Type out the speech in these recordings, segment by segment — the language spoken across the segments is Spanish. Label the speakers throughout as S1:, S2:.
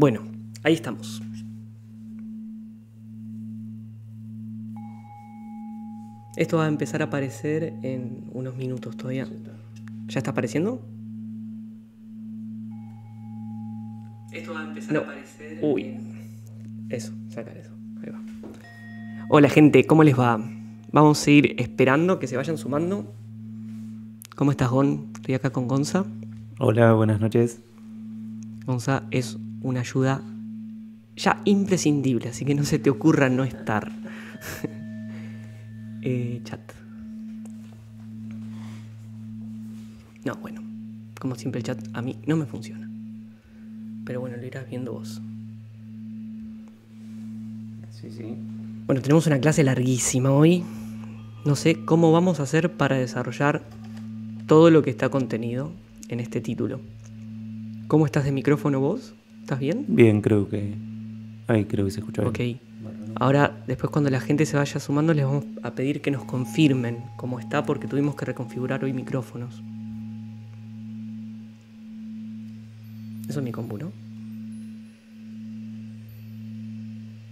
S1: Bueno, ahí estamos. Esto va a empezar a aparecer en unos minutos todavía. ¿Ya está apareciendo? Esto va a empezar a aparecer. Uy. Eso, sacar eso. Ahí va. Hola gente, ¿cómo les va? Vamos a ir esperando que se vayan sumando. ¿Cómo estás, Gon? Estoy acá con Gonza.
S2: Hola, buenas noches.
S1: Gonza es una ayuda ya imprescindible, así que no se te ocurra no estar. Eh, chat. No, bueno, como siempre el chat a mí no me funciona. Pero bueno, lo irás viendo vos. Sí, sí. Bueno, tenemos una clase larguísima hoy. No sé cómo vamos a hacer para desarrollar todo lo que está contenido en este título. ¿Cómo estás de micrófono vos? ¿Estás bien?
S2: Bien, creo que. Ahí creo que se escucha bien. Ok. Ahora,
S1: después cuando la gente se vaya sumando, les vamos a pedir que nos confirmen cómo está, porque tuvimos que reconfigurar hoy micrófonos. Eso es mi compu, ¿no?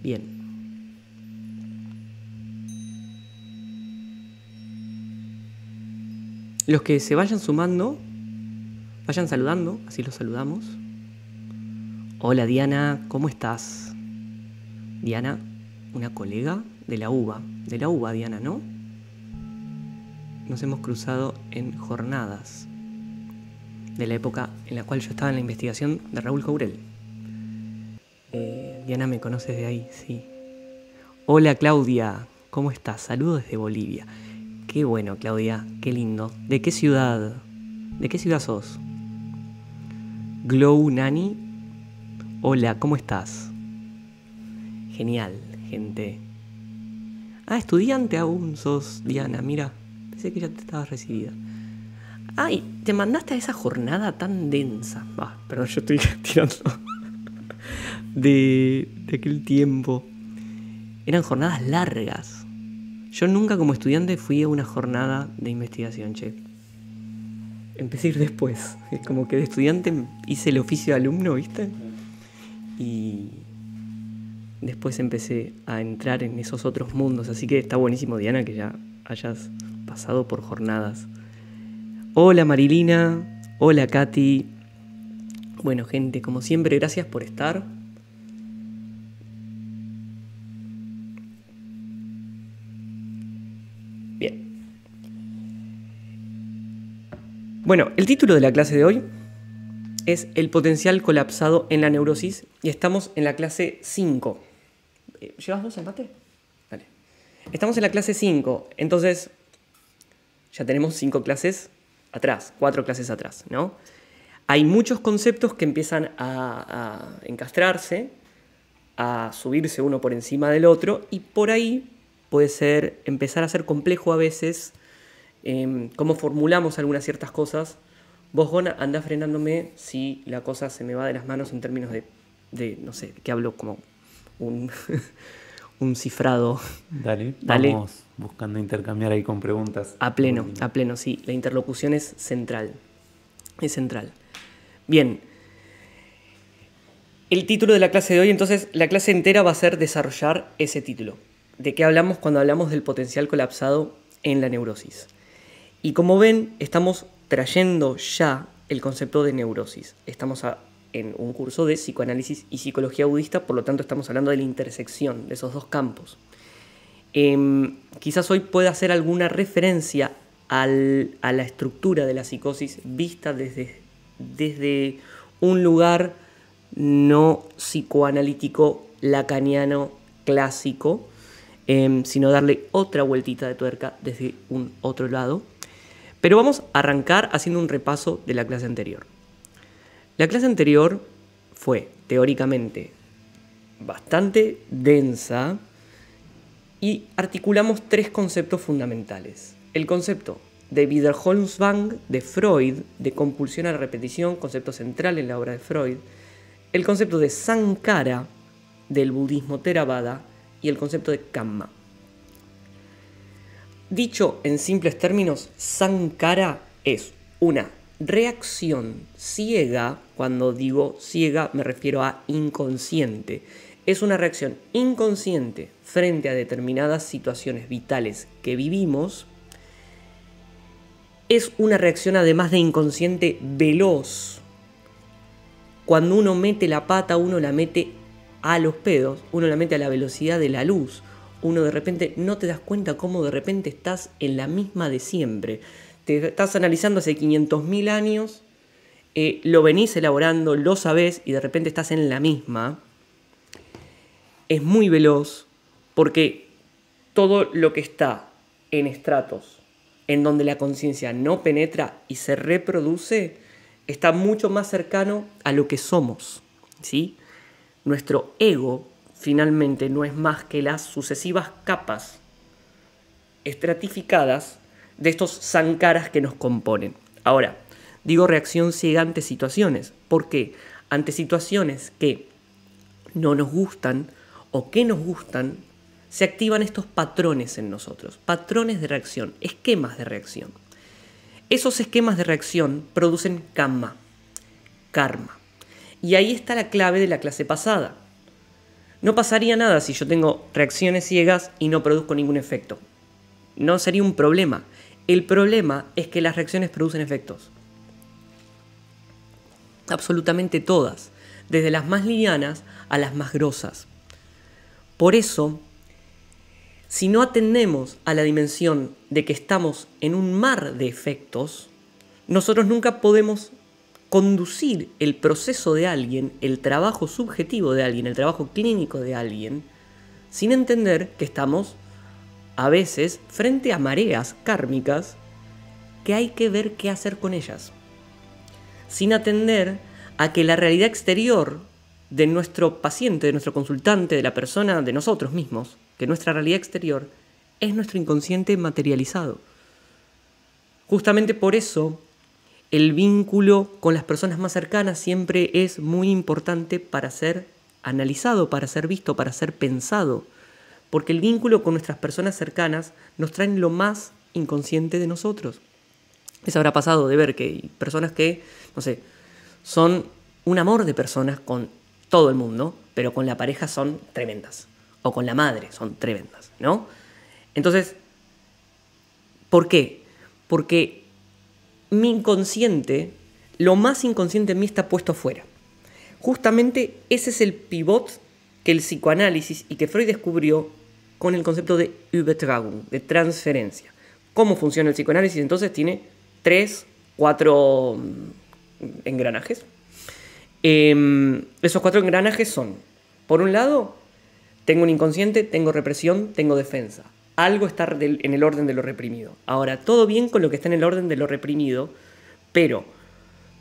S1: Bien. Los que se vayan sumando, vayan saludando, así los saludamos. Hola Diana, ¿cómo estás? Diana, una colega de la UBA. De la UBA, Diana, ¿no? Nos hemos cruzado en jornadas de la época en la cual yo estaba en la investigación de Raúl Jaurel eh, Diana me conoces de ahí, sí. Hola Claudia, ¿cómo estás? Saludos desde Bolivia. Qué bueno, Claudia, qué lindo. ¿De qué ciudad? ¿De qué ciudad sos? Glow Nani Hola, ¿cómo estás? Genial, gente. Ah, estudiante aún sos, Diana, mira. Pensé que ya te estabas recibida. Ay, te mandaste a esa jornada tan densa. Ah, perdón, yo estoy tirando de, aquel tiempo. Eran jornadas largas. Yo nunca como estudiante fui a una jornada de investigación, che. Empecé a ir después. Es como que de estudiante hice el oficio de alumno, ¿viste? y después empecé a entrar en esos otros mundos. Así que está buenísimo, Diana, que ya hayas pasado por jornadas. Hola Marilina, hola Katy. Bueno, gente, como siempre, gracias por estar. Bien. Bueno, el título de la clase de hoy es el potencial colapsado en la neurosis y estamos en la clase 5. Eh, ¿Llevas dos el mate? Estamos en la clase 5, entonces ya tenemos 5 clases atrás, 4 clases atrás, ¿no? Hay muchos conceptos que empiezan a, encastrarse, a subirse uno por encima del otro y por ahí puede ser empezar a ser complejo a veces em, cómo formulamos algunas ciertas cosas vos, Gona, anda frenándome si la cosa se me va de las manos en términos de, de no sé, que hablo
S2: como un, cifrado. Dale, Dale, vamos buscando intercambiar ahí con preguntas. A pleno,
S1: a pleno, sí. La interlocución
S2: es central.
S1: Es central. Bien. El título de la clase de hoy, entonces, la clase entera va a ser desarrollar ese título. ¿De qué hablamos cuando hablamos del potencial colapsado en la neurosis? Y como ven, estamos trayendo ya el concepto de neurosis. Estamos en un curso de psicoanálisis y psicología budista, por lo tanto estamos hablando de la intersección de esos dos campos. Em, quizás hoy pueda hacer alguna referencia a la estructura de la psicosis vista desde, desde un lugar no psicoanalítico lacaniano clásico, em, sino darle otra vueltita de tuerca desde un otro lado. Pero vamos a arrancar haciendo un repaso de la clase anterior. La clase anterior fue teóricamente bastante densa y articulamos tres conceptos fundamentales. El concepto de Wiederholungswang de Freud, de compulsión a la repetición, concepto central en la obra de Freud, el concepto de Sankara del budismo Theravada y el concepto de Kamma. Dicho en simples términos, Sankara es una reacción ciega, cuando digo ciega me refiero a inconsciente, es una reacción inconsciente frente a determinadas situaciones vitales que vivimos, es una reacción además de inconsciente veloz. Cuando uno mete la pata, uno la mete a los pedos, uno la mete a la velocidad de la luz uno de repente no te das cuenta cómo de repente estás en la misma de siempre. Te estás analizando hace 500.000 años, eh, lo venís elaborando, lo sabés y de repente estás en la misma. Es muy veloz porque todo lo que está en estratos, en donde la conciencia no penetra y se reproduce, está mucho más cercano a lo que somos. ¿sí? Nuestro ego finalmente no es más que las sucesivas capas estratificadas de estos sankaras que nos componen. Ahora, digo reacción ciega ante situaciones. porque Ante situaciones que no nos gustan o que nos gustan, se activan estos patrones en nosotros, patrones de reacción, esquemas de reacción. Esos esquemas de reacción producen karma, karma. Y ahí está la clave de la clase pasada. No pasaría nada si yo tengo reacciones ciegas y no produzco ningún efecto. No sería un problema. El problema es que las reacciones producen efectos. Absolutamente todas, desde las más livianas a las más grosas. Por eso, si no atendemos a la dimensión de que estamos en un mar de efectos, nosotros nunca podemos conducir el proceso de alguien, el trabajo subjetivo de alguien, el trabajo clínico de alguien, sin entender que estamos a veces frente a mareas kármicas que hay que ver qué hacer con ellas, sin atender a que la realidad exterior de nuestro paciente, de nuestro consultante, de la persona, de nosotros mismos, que nuestra realidad exterior es nuestro inconsciente materializado. Justamente por eso el vínculo con las personas más cercanas siempre es muy importante para ser analizado, para ser visto, para ser pensado. Porque el vínculo con nuestras personas cercanas nos trae lo más inconsciente de nosotros. Les habrá pasado de ver que hay personas que, no sé, son un amor de personas con todo el mundo, pero con la pareja son tremendas. O con la madre son tremendas, ¿no? Entonces, ¿por qué? Porque mi inconsciente, lo más inconsciente en mí está puesto afuera. Justamente ese es el pivot que el psicoanálisis y que Freud descubrió con el concepto de Übertragung, de transferencia. ¿Cómo funciona el psicoanálisis? Entonces tiene tres, cuatro mm, engranajes. Em, esos cuatro engranajes son, por un lado, tengo un inconsciente, tengo represión, tengo defensa algo está en el orden de lo reprimido. Ahora, todo bien con lo que está en el orden de lo reprimido, pero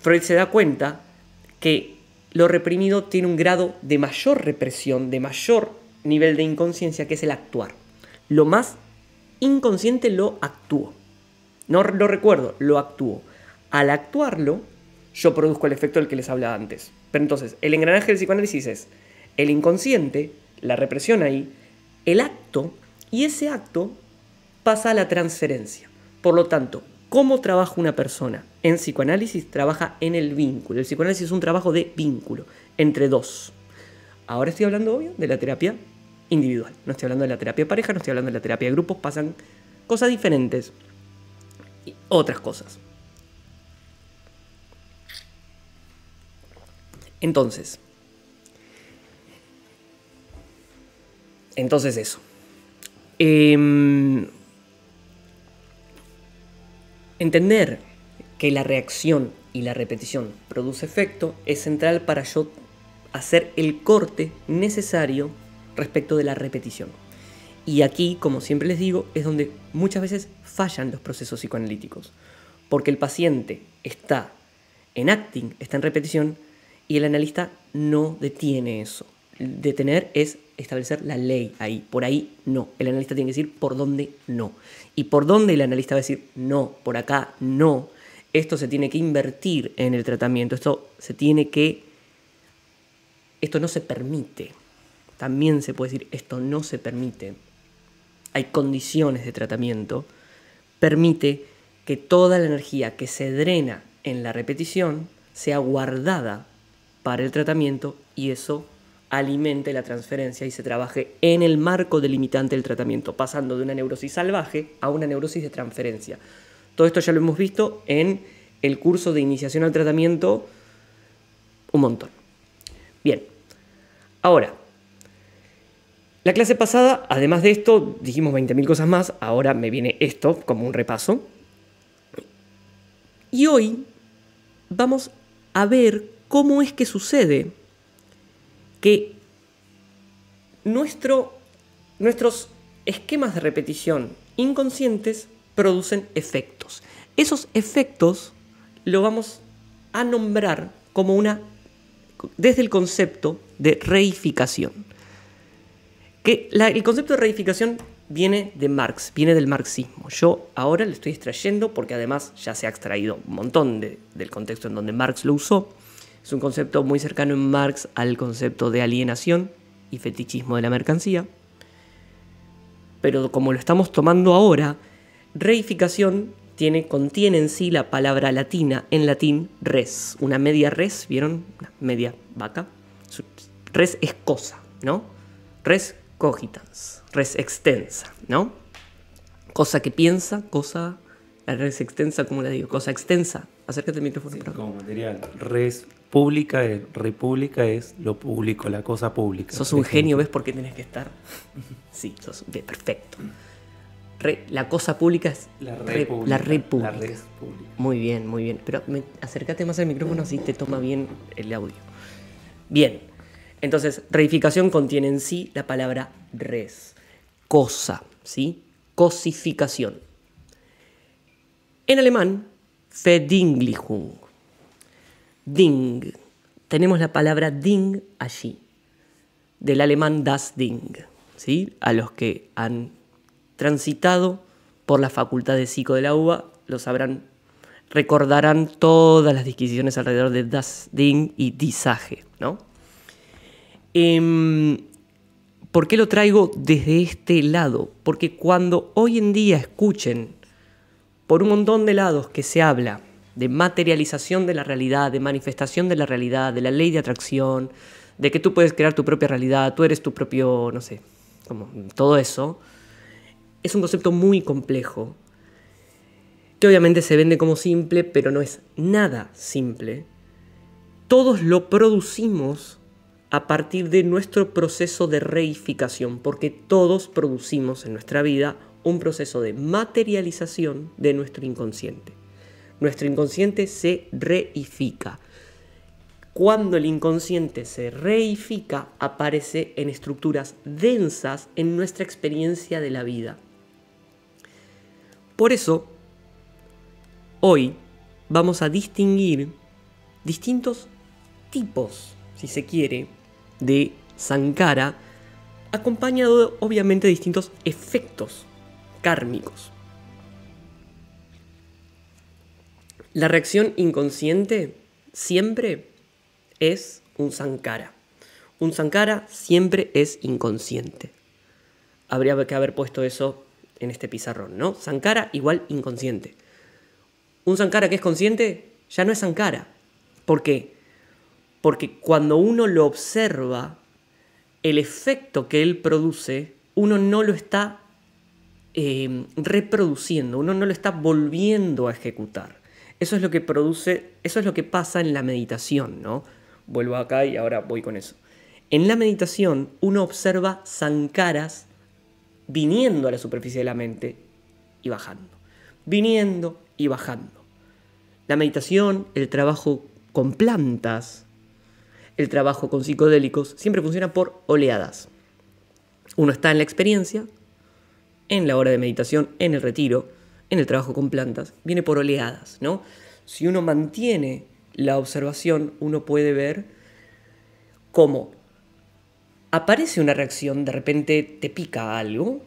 S1: Freud se da cuenta que lo reprimido tiene un grado de mayor represión, de mayor nivel de inconsciencia, que es el actuar. Lo más inconsciente lo actúo. No lo recuerdo, lo actúo. Al actuarlo, yo produzco el efecto del que les hablaba antes. Pero entonces, el engranaje del psicoanálisis es el inconsciente, la represión ahí, el acto y ese acto pasa a la transferencia. Por lo tanto, ¿cómo trabaja una persona? En psicoanálisis trabaja en el vínculo. El psicoanálisis es un trabajo de vínculo entre dos. Ahora estoy hablando, obvio, de la terapia individual. No estoy hablando de la terapia de pareja, no estoy hablando de la terapia de grupos. Pasan cosas diferentes y otras cosas. Entonces, entonces eso. Em, entender que la reacción y la repetición produce efecto es central para yo hacer el corte necesario respecto de la repetición. Y aquí, como siempre les digo, es donde muchas veces fallan los procesos psicoanalíticos, porque el paciente está en acting, está en repetición, y el analista no detiene eso detener es establecer la ley ahí. Por ahí no. El analista tiene que decir por dónde no. Y por dónde el analista va a decir no, por acá no. Esto se tiene que invertir en el tratamiento. Esto se tiene que. Esto no se permite. También se puede decir esto no se permite. Hay condiciones de tratamiento. Permite que toda la energía que se drena en la repetición sea guardada para el tratamiento y eso alimente la transferencia y se trabaje en el marco delimitante del tratamiento, pasando de una neurosis salvaje a una neurosis de transferencia. Todo esto ya lo hemos visto en el curso de iniciación al tratamiento un montón. Bien, ahora, la clase pasada, además de esto, dijimos 20.000 cosas más, ahora me viene esto como un repaso. Y hoy vamos a ver cómo es que sucede que nuestros esquemas de repetición inconscientes producen efectos. Esos efectos lo vamos a nombrar como una desde el concepto de reificación. Que el concepto de reificación viene de Marx, viene del marxismo. Yo ahora lo estoy extrayendo porque además ya se ha extraído un montón del contexto en donde Marx lo usó. Es un concepto muy cercano en Marx al concepto de alienación y fetichismo de la mercancía. Pero como lo estamos tomando ahora, reificación tiene, contiene en sí la palabra latina, en latín res. Una media res, ¿vieron? Una media vaca. Res es cosa, ¿no? Res cogitans, res extensa, ¿no? Cosa que piensa, cosa, la res extensa, como la digo? Cosa extensa. Acércate al micrófono. como material,
S2: res Pública, es, república es lo público, la cosa pública. Sos un genio, ¿ves
S1: por qué tenés que estar? sí, sos de perfecto. la cosa pública es la, la república. Muy bien, muy bien. Pero acércate más al micrófono si te toma bien el audio. Bien, entonces, reificación contiene en sí la palabra res, cosa, ¿sí? Cosificación. En alemán, fedinglichung. Ding. Tenemos la palabra ding allí, del alemán das Ding, ¿sí? a los que han transitado por la Facultad de Psico de la UBA, lo sabrán, recordarán todas las disquisiciones alrededor de das Ding y disaje. ¿no? Em, ¿Por qué lo traigo desde este lado? Porque cuando hoy en día escuchen por un montón de lados que se habla de materialización de la realidad, de manifestación de la realidad, de la ley de atracción, de que tú puedes crear tu propia realidad, tú eres tu propio, no sé, como todo eso, es un concepto muy complejo, que obviamente se vende como simple, pero no es nada simple. Todos lo producimos a partir de nuestro proceso de reificación, porque todos producimos en nuestra vida un proceso de materialización de nuestro inconsciente nuestro inconsciente se reifica. Cuando el inconsciente se reifica, aparece en estructuras densas en nuestra experiencia de la vida. Por eso, hoy vamos a distinguir distintos tipos, si se quiere, de Sankara, acompañado obviamente de distintos efectos kármicos. La reacción inconsciente siempre es un sankara. Un sankara siempre es inconsciente. Habría que haber puesto eso en este pizarrón, ¿no? Sankara igual inconsciente. Un sankara que es consciente ya no es sankara. ¿Por qué? Porque cuando uno lo observa, el efecto que él produce, uno no lo está eh, reproduciendo, uno no lo está volviendo a ejecutar. Eso es lo que produce, eso es lo que pasa en la meditación, ¿no? Vuelvo acá y ahora voy con eso. En la meditación uno observa sankaras viniendo a la superficie de la mente y bajando, viniendo y bajando. La meditación, el trabajo con plantas, el trabajo con psicodélicos, siempre funciona por oleadas. Uno está en la experiencia, en la hora de meditación, en el retiro, en el trabajo con plantas, viene por oleadas, ¿no? Si uno mantiene la observación, uno puede ver cómo aparece una reacción, de repente te pica algo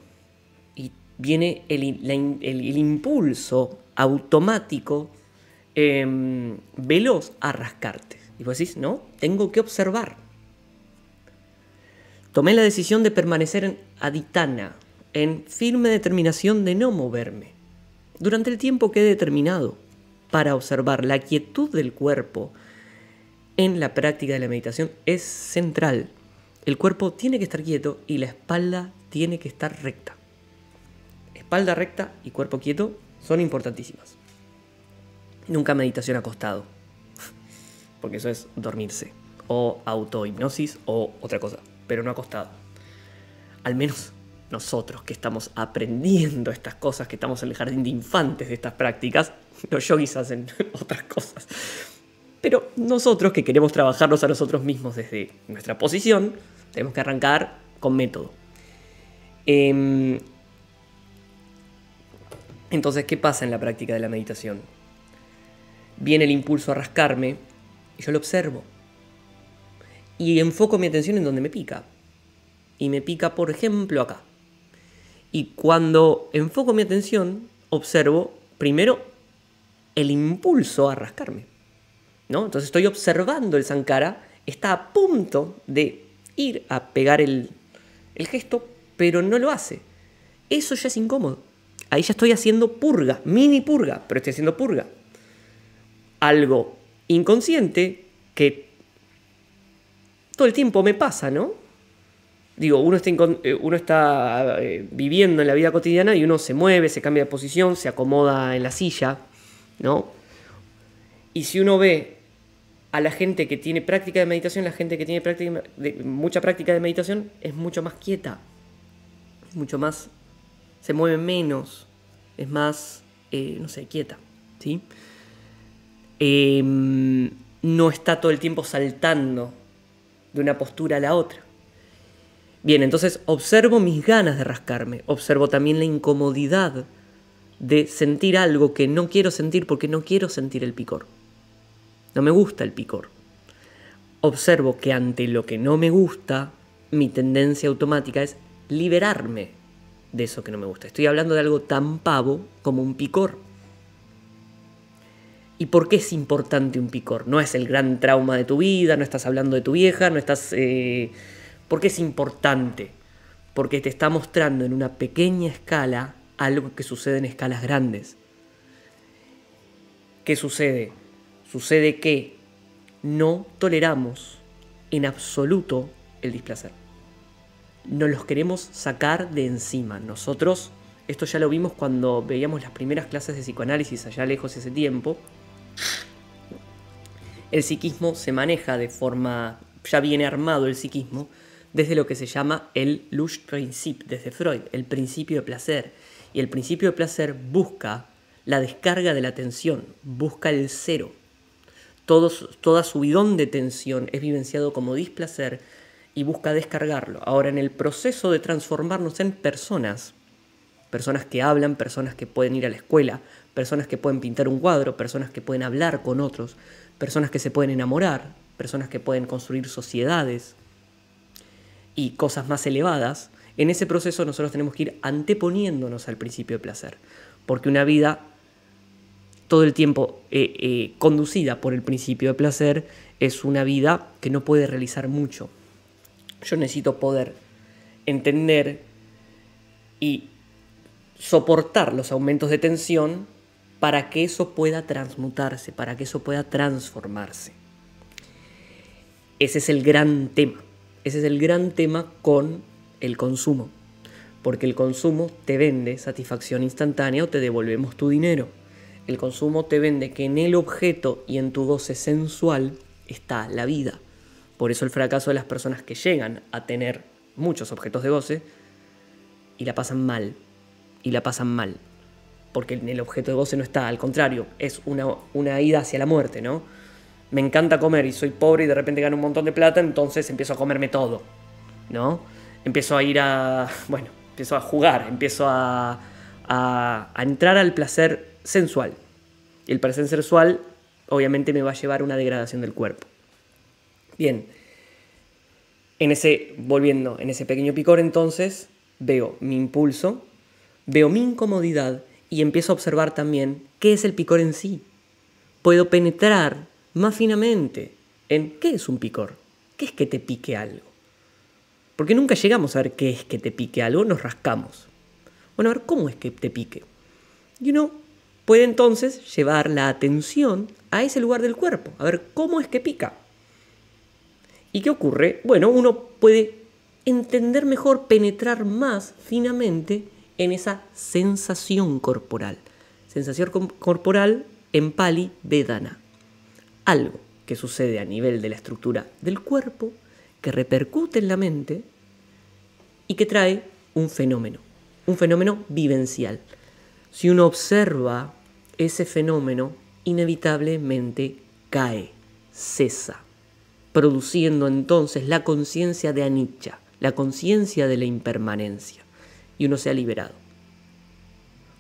S1: y viene el, impulso automático em, veloz a rascarte. Y vos decís, no, tengo que observar. Tomé la decisión de permanecer en aditana, en firme determinación de no moverme durante el tiempo que he determinado para observar la quietud del cuerpo en la práctica de la meditación es central. El cuerpo tiene que estar quieto y la espalda tiene que estar recta. Espalda recta y cuerpo quieto son importantísimas. Nunca meditación acostado, porque eso es dormirse, o autohipnosis o otra cosa, pero no acostado. Al menos nosotros que estamos aprendiendo estas cosas, que estamos en el jardín de infantes de estas prácticas, los yogis hacen otras cosas. Pero nosotros que queremos trabajarnos a nosotros mismos desde nuestra posición, tenemos que arrancar con método. Em, entonces, ¿qué pasa en la práctica de la meditación? Viene el impulso a rascarme y yo lo observo. Y enfoco mi atención en donde me pica. Y me pica, por ejemplo, acá. Y cuando enfoco mi atención, observo primero el impulso a rascarme. ¿no? Entonces estoy observando el Sankara, está a punto de ir a pegar el, el gesto, pero no lo hace. Eso ya es incómodo. Ahí ya estoy haciendo purga, mini purga, pero estoy haciendo purga. Algo inconsciente que todo el tiempo me pasa, ¿no? digo, uno está, eh, eh, viviendo en la vida cotidiana y uno se mueve, se cambia de posición, se acomoda en la silla, ¿no? Y si uno ve a la gente que tiene práctica de meditación, la gente que tiene práctica de, mucha práctica de meditación es mucho más quieta, mucho más, se mueve menos, es más, eh, no sé, quieta, ¿sí? Em, no está todo el tiempo saltando de una postura a la otra. Bien, entonces observo mis ganas de rascarme, observo también la incomodidad de sentir algo que no quiero sentir porque no quiero sentir el picor. No me gusta el picor. Observo que ante lo que no me gusta, mi tendencia automática es liberarme de eso que no me gusta. Estoy hablando de algo tan pavo como un picor. ¿Y por qué es importante un picor? No es el gran trauma de tu vida, no estás hablando de tu vieja, no estás... Eh, porque es importante, porque te está mostrando en una pequeña escala algo que sucede en escalas grandes. ¿Qué sucede? Sucede que no toleramos en absoluto el displacer. no los queremos sacar de encima. Nosotros, esto ya lo vimos cuando veíamos las primeras clases de psicoanálisis allá lejos ese tiempo. El psiquismo se maneja de forma. ya viene armado el psiquismo desde lo que se llama el Luschprinzip, desde Freud, el principio de placer. Y el principio de placer busca la descarga de la tensión, busca el cero. Toda toda subidón de tensión es vivenciado como displacer y busca descargarlo. Ahora, en el proceso de transformarnos en personas, personas que hablan, personas que pueden ir a la escuela, personas que pueden pintar un cuadro, personas que pueden hablar con otros, personas que se pueden enamorar, personas que pueden construir sociedades, y cosas más elevadas, en ese proceso nosotros tenemos que ir anteponiéndonos al principio de placer, porque una vida todo el tiempo eh, eh, conducida por el principio de placer es una vida que no puede realizar mucho. Yo necesito poder entender y soportar los aumentos de tensión para que eso pueda transmutarse, para que eso pueda transformarse. Ese es el gran tema. Ese es el gran tema con el consumo. Porque el consumo te vende satisfacción instantánea o te devolvemos tu dinero. El consumo te vende que en el objeto y en tu goce sensual está la vida. Por eso el fracaso de las personas que llegan a tener muchos objetos de goce y la pasan mal. Y la pasan mal. Porque en el objeto de goce no está, al contrario, es una, una ida hacia la muerte, ¿no? me encanta comer y soy pobre y de repente gano un montón de plata, entonces empiezo a comerme todo, ¿no? Empiezo a ir a, bueno, empiezo a jugar, empiezo a, a entrar al placer sensual. Y el placer sensual obviamente me va a llevar a una degradación del cuerpo. Bien, en ese, volviendo, en ese pequeño picor entonces veo mi impulso, veo mi incomodidad y empiezo a observar también qué es el picor en sí. Puedo penetrar más finamente en qué es un picor, qué es que te pique algo. Porque nunca llegamos a ver qué es que te pique algo, nos rascamos. Bueno, a ver cómo es que te pique. Y uno puede entonces llevar la atención a ese lugar del cuerpo, a ver cómo es que pica. ¿Y qué ocurre? Bueno, uno puede entender mejor, penetrar más finamente en esa sensación corporal. Sensación corporal en pali vedana algo que sucede a nivel de la estructura del cuerpo, que repercute en la mente y que trae un fenómeno, un fenómeno vivencial. Si uno observa ese fenómeno, inevitablemente cae, cesa, produciendo entonces la conciencia de anicha, la conciencia de la impermanencia, y uno se ha liberado.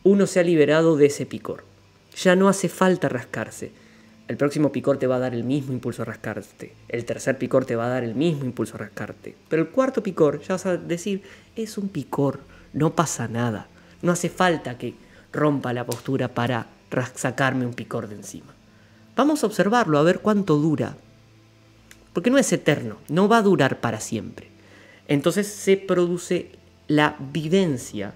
S1: Uno se ha liberado de ese picor. Ya no hace falta rascarse, el próximo picor te va a dar el mismo impulso a rascarte. El tercer picor te va a dar el mismo impulso a rascarte. Pero el cuarto picor, ya vas a decir, es un picor, no pasa nada. No hace falta que rompa la postura para sacarme un picor de encima. Vamos a observarlo, a ver cuánto dura. Porque no es eterno, no va a durar para siempre. Entonces se produce la vivencia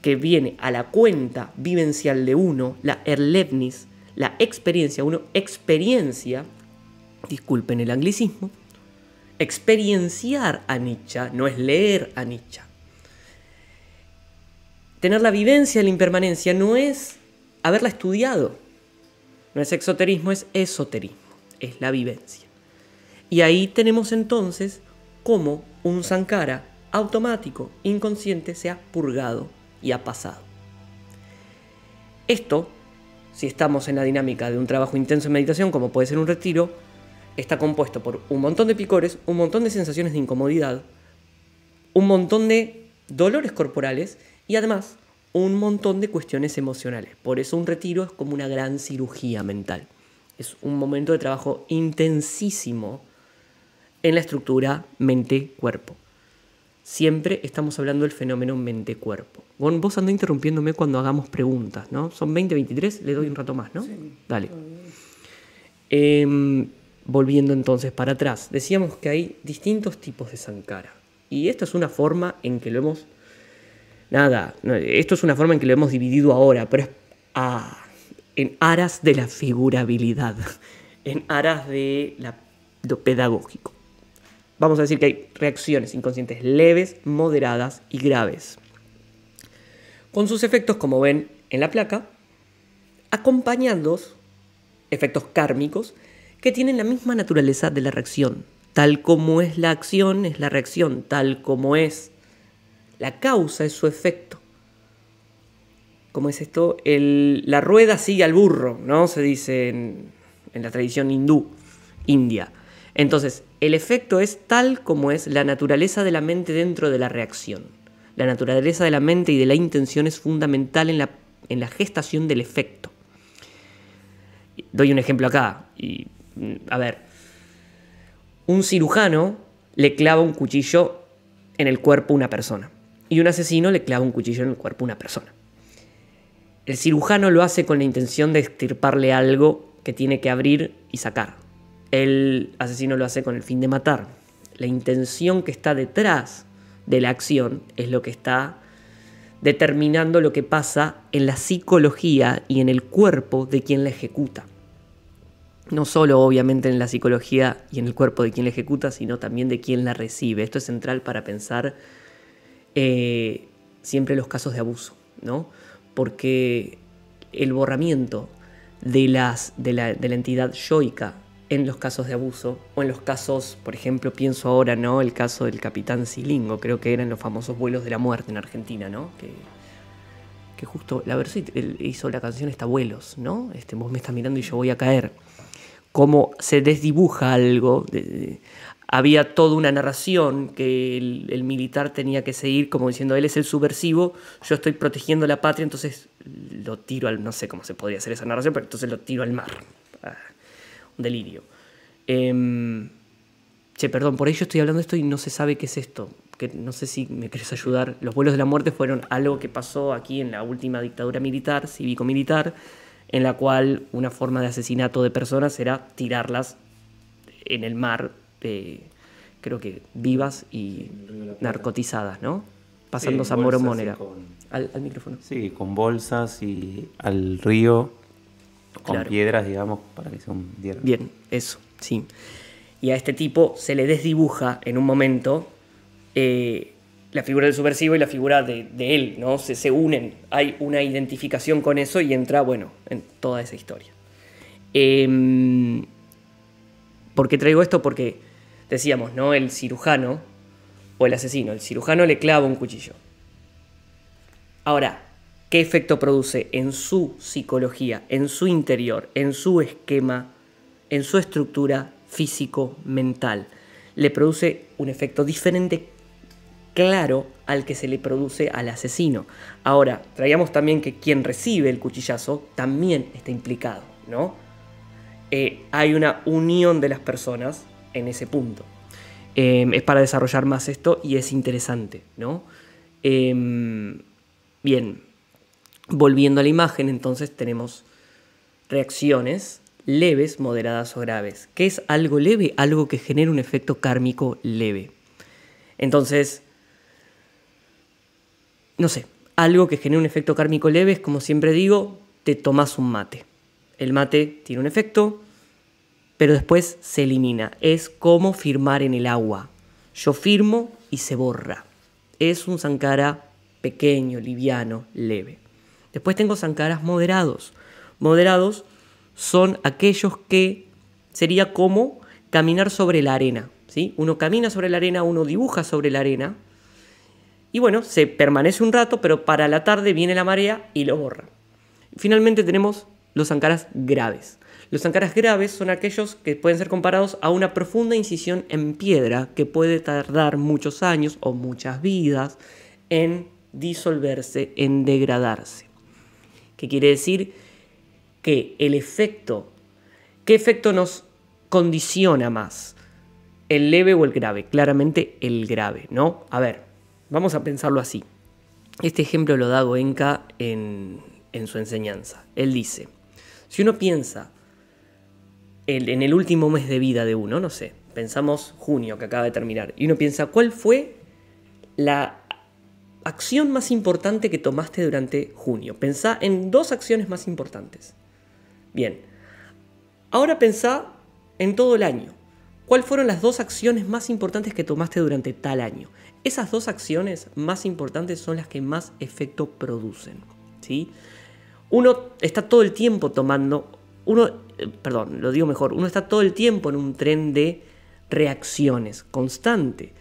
S1: que viene a la cuenta vivencial de uno, la erlebnis, la experiencia, uno experiencia, disculpen el anglicismo, experienciar a Nietzsche, no es leer a Nietzsche. Tener la vivencia de la impermanencia no es haberla estudiado, no es exoterismo, es esoterismo, es la vivencia. Y ahí tenemos entonces cómo un Sankara automático, inconsciente, se ha purgado y ha pasado. Esto si estamos en la dinámica de un trabajo intenso en meditación, como puede ser un retiro, está compuesto por un montón de picores, un montón de sensaciones de incomodidad, un montón de dolores corporales y además un montón de cuestiones emocionales. Por eso un retiro es como una gran cirugía mental. Es un momento de trabajo intensísimo en la estructura mente-cuerpo siempre estamos hablando del fenómeno mente-cuerpo. vos andá interrumpiéndome cuando hagamos preguntas, ¿no? Son 20, 23, le doy un rato más, ¿no? Sí. Dale. Em, volviendo entonces para atrás, decíamos que hay distintos tipos de Sankara. Y esta es una forma en que lo hemos. Nada, esto es una forma en que lo hemos dividido ahora, pero es ah, en aras de la figurabilidad, en aras de lo pedagógico vamos a decir que hay reacciones inconscientes leves, moderadas y graves. Con sus efectos, como ven en la placa, acompañados efectos kármicos que tienen la misma naturaleza de la reacción. Tal como es la acción es la reacción, tal como es la causa es su efecto. ¿Cómo es esto? la rueda sigue al burro, ¿no? Se dice en la tradición hindú, india. Entonces, el efecto es tal como es la naturaleza de la mente dentro de la reacción. La naturaleza de la mente y de la intención es fundamental en la, gestación del efecto. Doy un ejemplo acá. Y, mm, a ver, un cirujano le clava un cuchillo en el cuerpo a una persona y un asesino le clava un cuchillo en el cuerpo a una persona. El cirujano lo hace con la intención de extirparle algo que tiene que abrir y sacar. El asesino lo hace con el fin de matar. La intención que está detrás de la acción es lo que está determinando lo que pasa en la psicología y en el cuerpo de quien la ejecuta. No solo obviamente en la psicología y en el cuerpo de quien la ejecuta, sino también de quien la recibe. Esto es central para pensar eh, siempre los casos de abuso, ¿no? Porque el borramiento de, la, de la entidad yoica en los casos de abuso o en los casos, por ejemplo, pienso ahora, ¿no? El caso del capitán Silingo, creo que eran los famosos vuelos de la muerte en Argentina, ¿no? Que, justo la versión hizo la canción está vuelos, ¿no? Este, vos me estás mirando y yo voy a caer. como se desdibuja algo. había toda una narración que el, militar tenía que seguir, como diciendo, él es el subversivo, yo estoy protegiendo la patria, entonces lo tiro al, no sé cómo se podría hacer esa narración, pero entonces lo tiro al mar. Ah, delirio. Em, che, perdón, por ello estoy hablando esto y no se sabe qué es esto. Que no sé si me querés ayudar. Los vuelos de la muerte fueron algo que pasó aquí en la última dictadura militar, cívico-militar, en la cual una forma de asesinato de personas era tirarlas en el mar, creo que vivas y narcotizadas, ¿no? Pasando sí, moromónera
S2: al micrófono. Sí, con bolsas y al río con piedras, digamos, para que sea un Bien, eso, sí.
S1: Y a este tipo se le desdibuja en un momento eh, la figura del subversivo y la figura de, él, ¿no? Se, se, unen, hay una identificación con eso y entra, bueno, en toda esa historia. Em, ¿Por qué traigo esto? Porque decíamos, ¿no? El cirujano o el asesino, el cirujano le clava un cuchillo. Ahora, qué efecto produce en su psicología, en su interior, en su esquema, en su estructura físico-mental. Le produce un efecto diferente, claro, al que se le produce al asesino. Ahora, traíamos también que quien recibe el cuchillazo también está implicado, ¿no? Eh, hay una unión de las personas en ese punto. Em, es para desarrollar más esto y es interesante, ¿no? Em, bien. Volviendo a la imagen, entonces tenemos reacciones leves, moderadas o graves. ¿Qué es algo leve? Algo que genera un efecto kármico leve. Entonces, no sé, algo que genera un efecto kármico leve es, como siempre digo, te tomas un mate. El mate tiene un efecto, pero después se elimina. Es como firmar en el agua. Yo firmo y se borra. Es un Sankara pequeño, liviano, leve. Después tengo zancaras moderados. Moderados son aquellos que sería como caminar sobre la arena. ¿sí? Uno camina sobre la arena, uno dibuja sobre la arena. Y bueno, se permanece un rato, pero para la tarde viene la marea y lo borra. Finalmente tenemos los zancaras graves. Los zancaras graves son aquellos que pueden ser comparados a una profunda incisión en piedra que puede tardar muchos años o muchas vidas en disolverse, en degradarse. ¿Qué quiere decir que el efecto, ¿qué efecto nos condiciona más? ¿El leve o el grave? Claramente el grave, ¿no? A ver, vamos a pensarlo así. Este ejemplo lo da Goenka en, en su enseñanza. Él dice, si uno piensa en el último mes de vida de uno, no sé, pensamos junio que acaba de terminar, y uno piensa, ¿cuál fue la acción más importante que tomaste durante junio. Pensá en dos acciones más importantes. Bien, ahora pensá en todo el año. ¿Cuáles fueron las dos acciones más importantes que tomaste durante tal año? Esas dos acciones más importantes son las que más efecto producen. ¿sí? Uno está todo el tiempo tomando, uno, eh, perdón, lo digo mejor, uno está todo el tiempo en un tren de reacciones constante,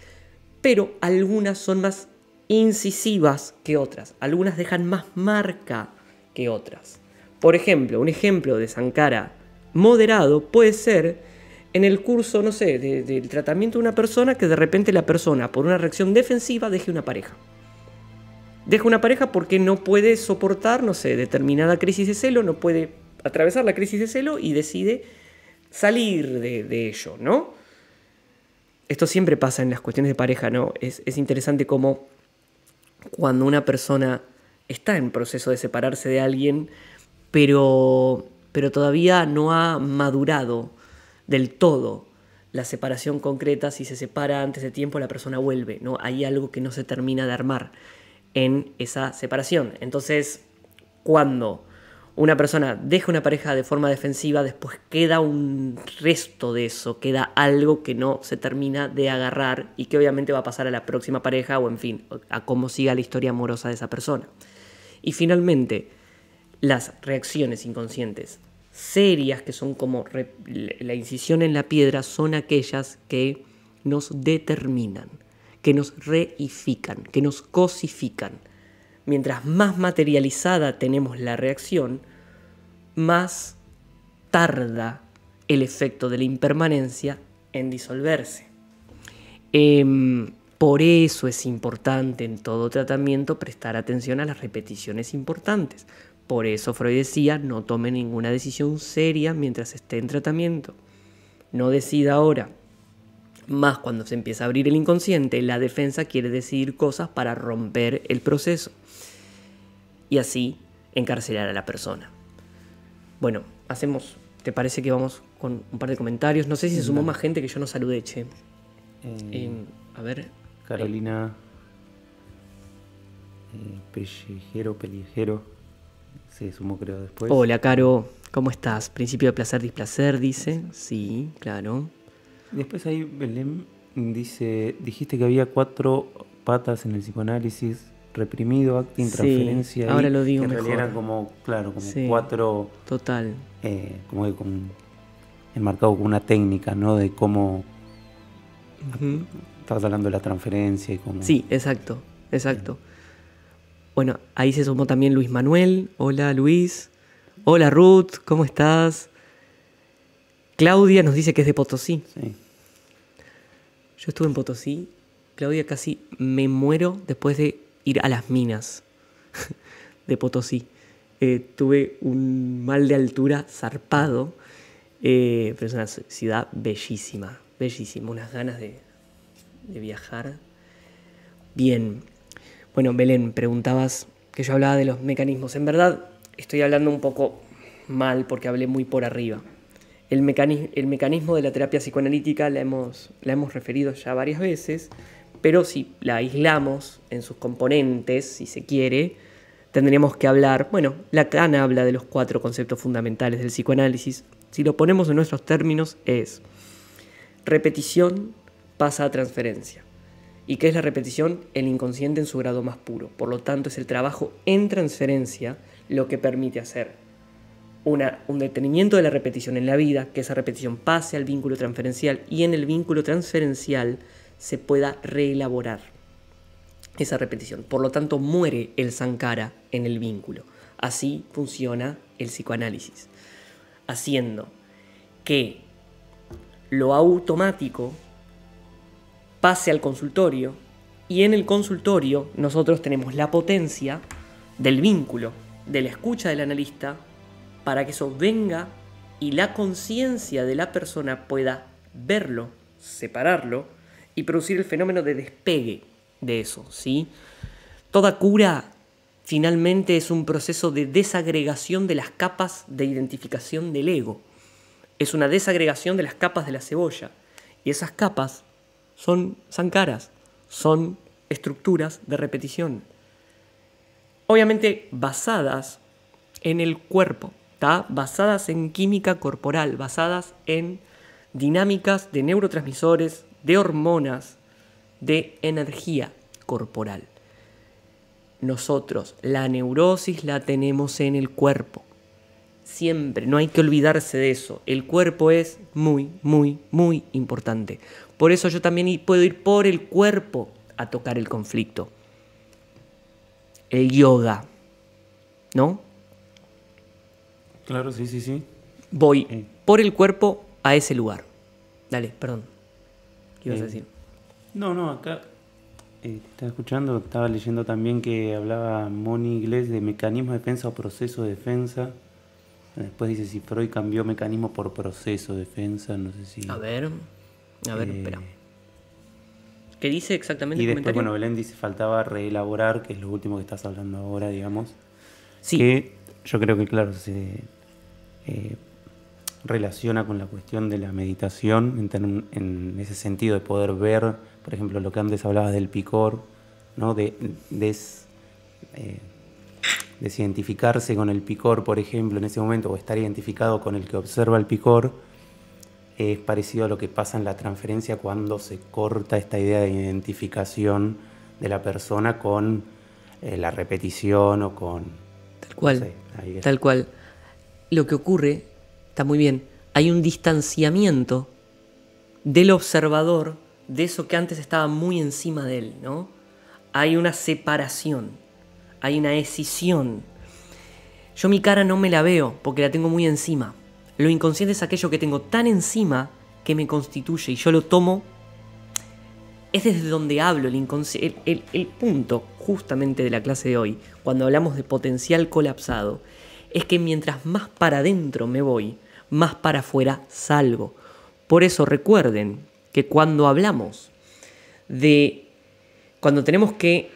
S1: pero algunas son más incisivas que otras. Algunas dejan más marca que otras. Por ejemplo, un ejemplo de Sankara moderado puede ser en el curso, no sé, del tratamiento de una persona que de repente la persona, por una reacción defensiva, deje una pareja. Deja una pareja porque no puede soportar, no sé, determinada crisis de celo, no puede atravesar la crisis de celo y decide salir de, ello, ¿no? Esto siempre pasa en las cuestiones de pareja, ¿no? Es, es interesante cómo cuando una persona está en proceso de separarse de alguien, pero, todavía no ha madurado del todo la separación concreta, si se separa antes de tiempo, la persona vuelve, ¿no? Hay algo que no se termina de armar en esa separación. Entonces, ¿cuándo? una persona deja una pareja de forma defensiva, después queda un resto de eso, queda algo que no se termina de agarrar y que obviamente va a pasar a la próxima pareja o en fin, a cómo siga la historia amorosa de esa persona. Y finalmente, las reacciones inconscientes serias, que son como la incisión en la piedra, son aquellas que nos determinan, que nos reifican, que nos cosifican mientras más materializada tenemos la reacción, más tarda el efecto de la impermanencia en disolverse. Em, por eso es importante en todo tratamiento prestar atención a las repeticiones importantes. Por eso Freud decía, no tome ninguna decisión seria mientras esté en tratamiento. No decida ahora. Más cuando se empieza a abrir el inconsciente, la defensa quiere decidir cosas para romper el proceso y así encarcelar a la persona. Bueno, hacemos, ¿te parece que vamos con un par de comentarios? No sé si se sumó más gente que yo no salude che. Eh,
S2: em, a ver. Carolina eh, Pellejero, Pellejero, se sumó creo después. Hola, Caro,
S1: ¿cómo estás? Principio de placer, displacer, dice.
S2: Sí, claro. Después ahí Belén dice, dijiste que había cuatro patas en el psicoanálisis reprimido, acta de intransferencia. ahora lo digo que En realidad eran como, claro, como cuatro. Total. Eh, como, que con, enmarcado con una técnica, ¿no? De cómo. estás hablando de la transferencia y cómo. Sí,
S1: exacto, exacto. Bueno, ahí se sumó también Luis Manuel. Hola Luis. Hola Ruth, ¿cómo estás? Claudia nos dice que es de Potosí. Sí. Yo estuve en Potosí. Claudia, casi me muero después de ir a las minas de Potosí. Eh, tuve un mal de altura zarpado, eh, pero es una ciudad bellísima, bellísima, unas ganas de, viajar. Bien, bueno, Belén, preguntabas que yo hablaba de los mecanismos. En verdad, estoy hablando un poco mal porque hablé muy por arriba. El, mecanismo, de la terapia psicoanalítica la hemos referido ya varias veces pero si la aislamos en sus componentes, si se quiere, tendríamos que hablar, bueno, Lacan habla de los cuatro conceptos fundamentales del psicoanálisis, si lo ponemos en nuestros términos es repetición pasa a transferencia. ¿Y qué es la repetición? El inconsciente en su grado más puro. Por lo tanto, es el trabajo en transferencia lo que permite hacer un detenimiento de la repetición en la vida, que esa repetición pase al vínculo transferencial y en el vínculo transferencial se pueda reelaborar esa repetición. Por lo tanto, muere el Sankara en el vínculo. Así funciona el psicoanálisis, haciendo que lo automático pase al consultorio y en el consultorio nosotros tenemos la potencia del vínculo, de la escucha del analista, para que eso venga y la conciencia de la persona pueda verlo, separarlo y producir el fenómeno de despegue de eso, ¿sí? Toda cura finalmente es un proceso de desagregación de las capas de identificación del ego. Es una desagregación de las capas de la cebolla. Y esas capas son sankaras, son estructuras de repetición. Obviamente basadas en el cuerpo, basadas en química corporal, basadas en dinámicas de neurotransmisores, de hormonas, de energía corporal. Nosotros la neurosis la tenemos en el cuerpo. Siempre, no hay que olvidarse de eso. El cuerpo es muy, muy, muy importante. Por eso yo también puedo ir por el cuerpo a tocar el conflicto. El yoga, ¿no? Claro, sí, sí, sí. Voy por el cuerpo a ese lugar.
S2: Dale, perdón. Eh, no, no, acá eh, estaba escuchando, estaba leyendo también que hablaba Moni Inglés de mecanismo de defensa o proceso de defensa. Después dice si Freud cambió mecanismo por proceso de defensa, no sé si. A ver, a ver, eh, espera. ¿Qué dice exactamente? Y después, bueno, Belén dice faltaba reelaborar, que es lo último que estás hablando ahora, digamos. Sí. Que yo creo que, claro, se, relaciona con la cuestión de la meditación, en, ese sentido de poder ver, por ejemplo, lo que antes hablabas del picor, ¿no? de, eh, desidentificarse con el picor, por ejemplo, en ese momento, o estar identificado con el que observa el picor, es parecido a lo que pasa en la transferencia cuando se corta esta idea de identificación de la persona con eh, la repetición o con... Tal cual. tal
S1: cual. Lo que ocurre está muy bien, hay un distanciamiento del observador de eso que antes estaba muy encima de él, ¿no? Hay una separación, hay una escisión. Yo mi cara no me la veo porque la tengo muy encima. Lo inconsciente es aquello que tengo tan encima que me constituye y yo lo tomo. Es desde donde hablo el, inconsciente. el punto justamente de la clase de hoy, cuando hablamos de potencial colapsado, es que mientras más para adentro me voy, más para afuera salvo. Por eso recuerden que cuando hablamos de, cuando tenemos que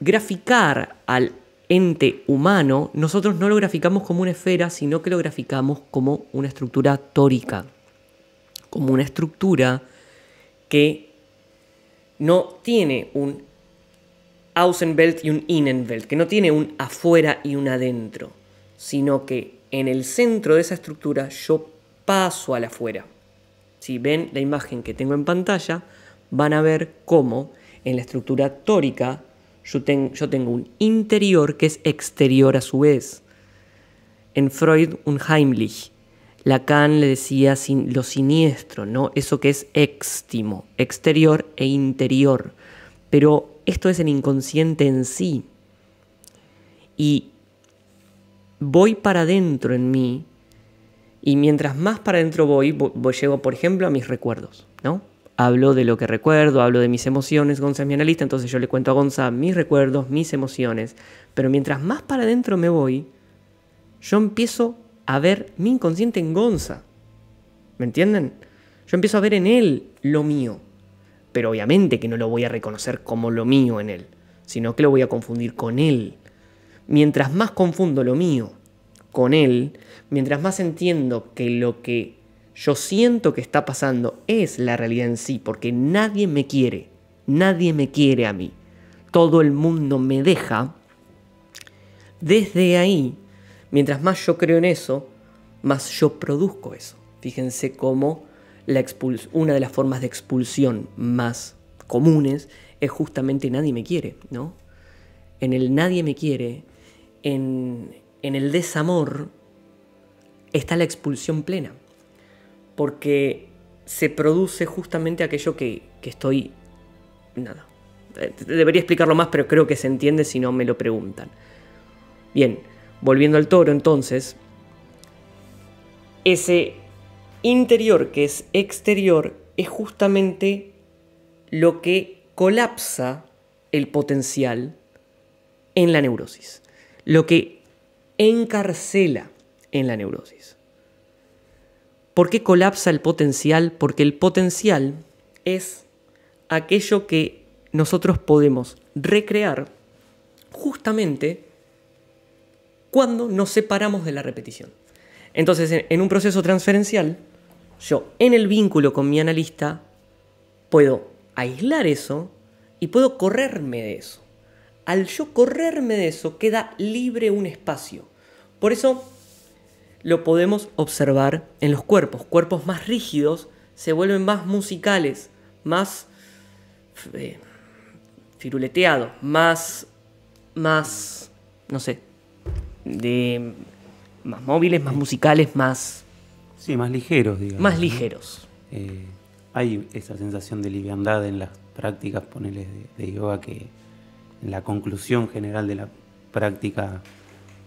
S1: graficar al ente humano, nosotros no lo graficamos como una esfera, sino que lo graficamos como una estructura tórica, como una estructura que no tiene un Außenwelt y un Innenwelt, que no tiene un afuera y un adentro, sino que en el centro de esa estructura yo paso al afuera. Si ven la imagen que tengo en pantalla, van a ver cómo en la estructura tórica yo, tengo un interior que es exterior a su vez. En Freud, un Heimlich. Lacan le decía lo siniestro, ¿no? Eso que es extimo, exterior e interior. Pero esto es el inconsciente en sí. Y voy para adentro en mí y mientras más para adentro voy, llego, por ejemplo, a mis recuerdos, ¿no? Hablo de lo que recuerdo, hablo de mis emociones, Gonza es mi analista, entonces yo le cuento a Gonza mis recuerdos, mis emociones, pero mientras más para adentro me voy, yo empiezo a ver mi inconsciente en Gonza, ¿me entienden? Yo empiezo a ver en él lo mío, pero obviamente que no lo voy a reconocer como lo mío en él, sino que lo voy a confundir con él mientras más confundo lo mío con él, mientras más entiendo que lo que yo siento que está pasando es la realidad en sí, porque nadie me quiere, nadie me quiere a mí, todo el mundo me deja, desde ahí, mientras más yo creo en eso, más yo produzco eso. Fíjense cómo una de las formas de expulsión más comunes es justamente nadie me quiere, ¿no? En el nadie me quiere en, el desamor está la expulsión plena, porque se produce justamente aquello que estoy... Nada. Eh, debería explicarlo más, pero creo que se entiende si no me lo preguntan. Bien, volviendo al toro entonces, ese interior que es exterior es justamente lo que colapsa el potencial en la neurosis lo que encarcela en la neurosis. ¿Por qué colapsa el potencial? Porque el potencial es aquello que nosotros podemos recrear justamente cuando nos separamos de la repetición. Entonces, en un proceso transferencial, yo en el vínculo con mi analista puedo aislar eso y puedo correrme de eso al yo correrme de eso queda libre un espacio. Por eso lo podemos observar en los cuerpos. Cuerpos más rígidos se vuelven más musicales, más eh, firuleteados, más, más, no sé, de, más móviles, más musicales, más...
S2: Sí, más ligeros, digamos. Más ligeros. Eh, hay esa sensación de liviandad en las prácticas, poneles de yoga que en la conclusión general de la práctica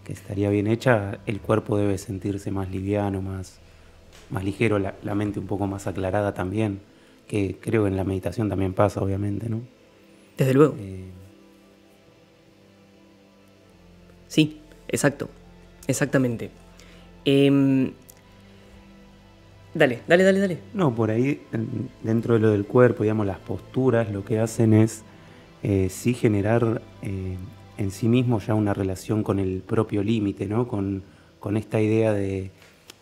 S2: que estaría bien hecha, el cuerpo debe sentirse más liviano, más, más ligero, la, mente un poco más aclarada también, que creo que en la meditación también pasa, obviamente, ¿no? Desde luego. Eh,
S1: sí, exacto, exactamente.
S2: Em, dale, dale, dale, dale. No, por ahí, dentro de lo del cuerpo, digamos, las posturas lo que hacen es eh, sí generar eh, en sí mismo ya una relación con el propio límite, ¿no? Con, esta idea de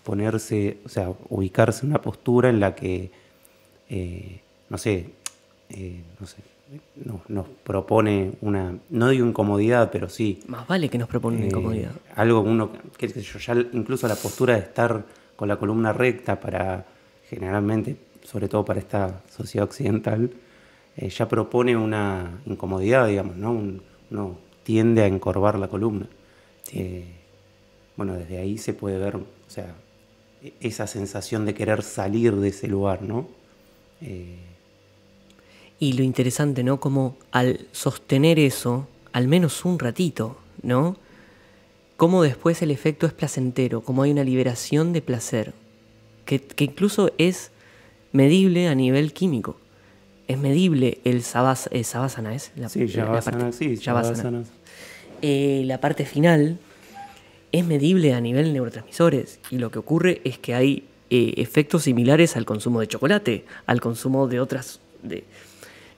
S2: ponerse, o sea, ubicarse en una postura en la que, eh, no sé, nos propone una, no digo incomodidad, pero sí. Más
S1: vale que nos propone una incomodidad.
S2: Algo uno, qué yo, ya incluso la postura de estar con la columna recta para generalmente, sobre todo para esta sociedad occidental, eh, ya propone una incomodidad, digamos, ¿no? tiende a encorvar la columna. Eh, bueno, desde ahí se puede ver, o sea, e, esa sensación de querer salir de ese lugar, ¿no?
S1: Eh, y lo interesante, ¿no? Como al sostener eso, al menos un ratito, ¿no? Cómo después el efecto es placentero, como hay una liberación de placer, que incluso es medible a nivel químico es medible el sabas, eh, sabasana, ¿es? La, sí, la, parte, eh, la parte final es medible a nivel de neurotransmisores y lo que ocurre es que hay eh, efectos similares al consumo de chocolate, al consumo de otras... De,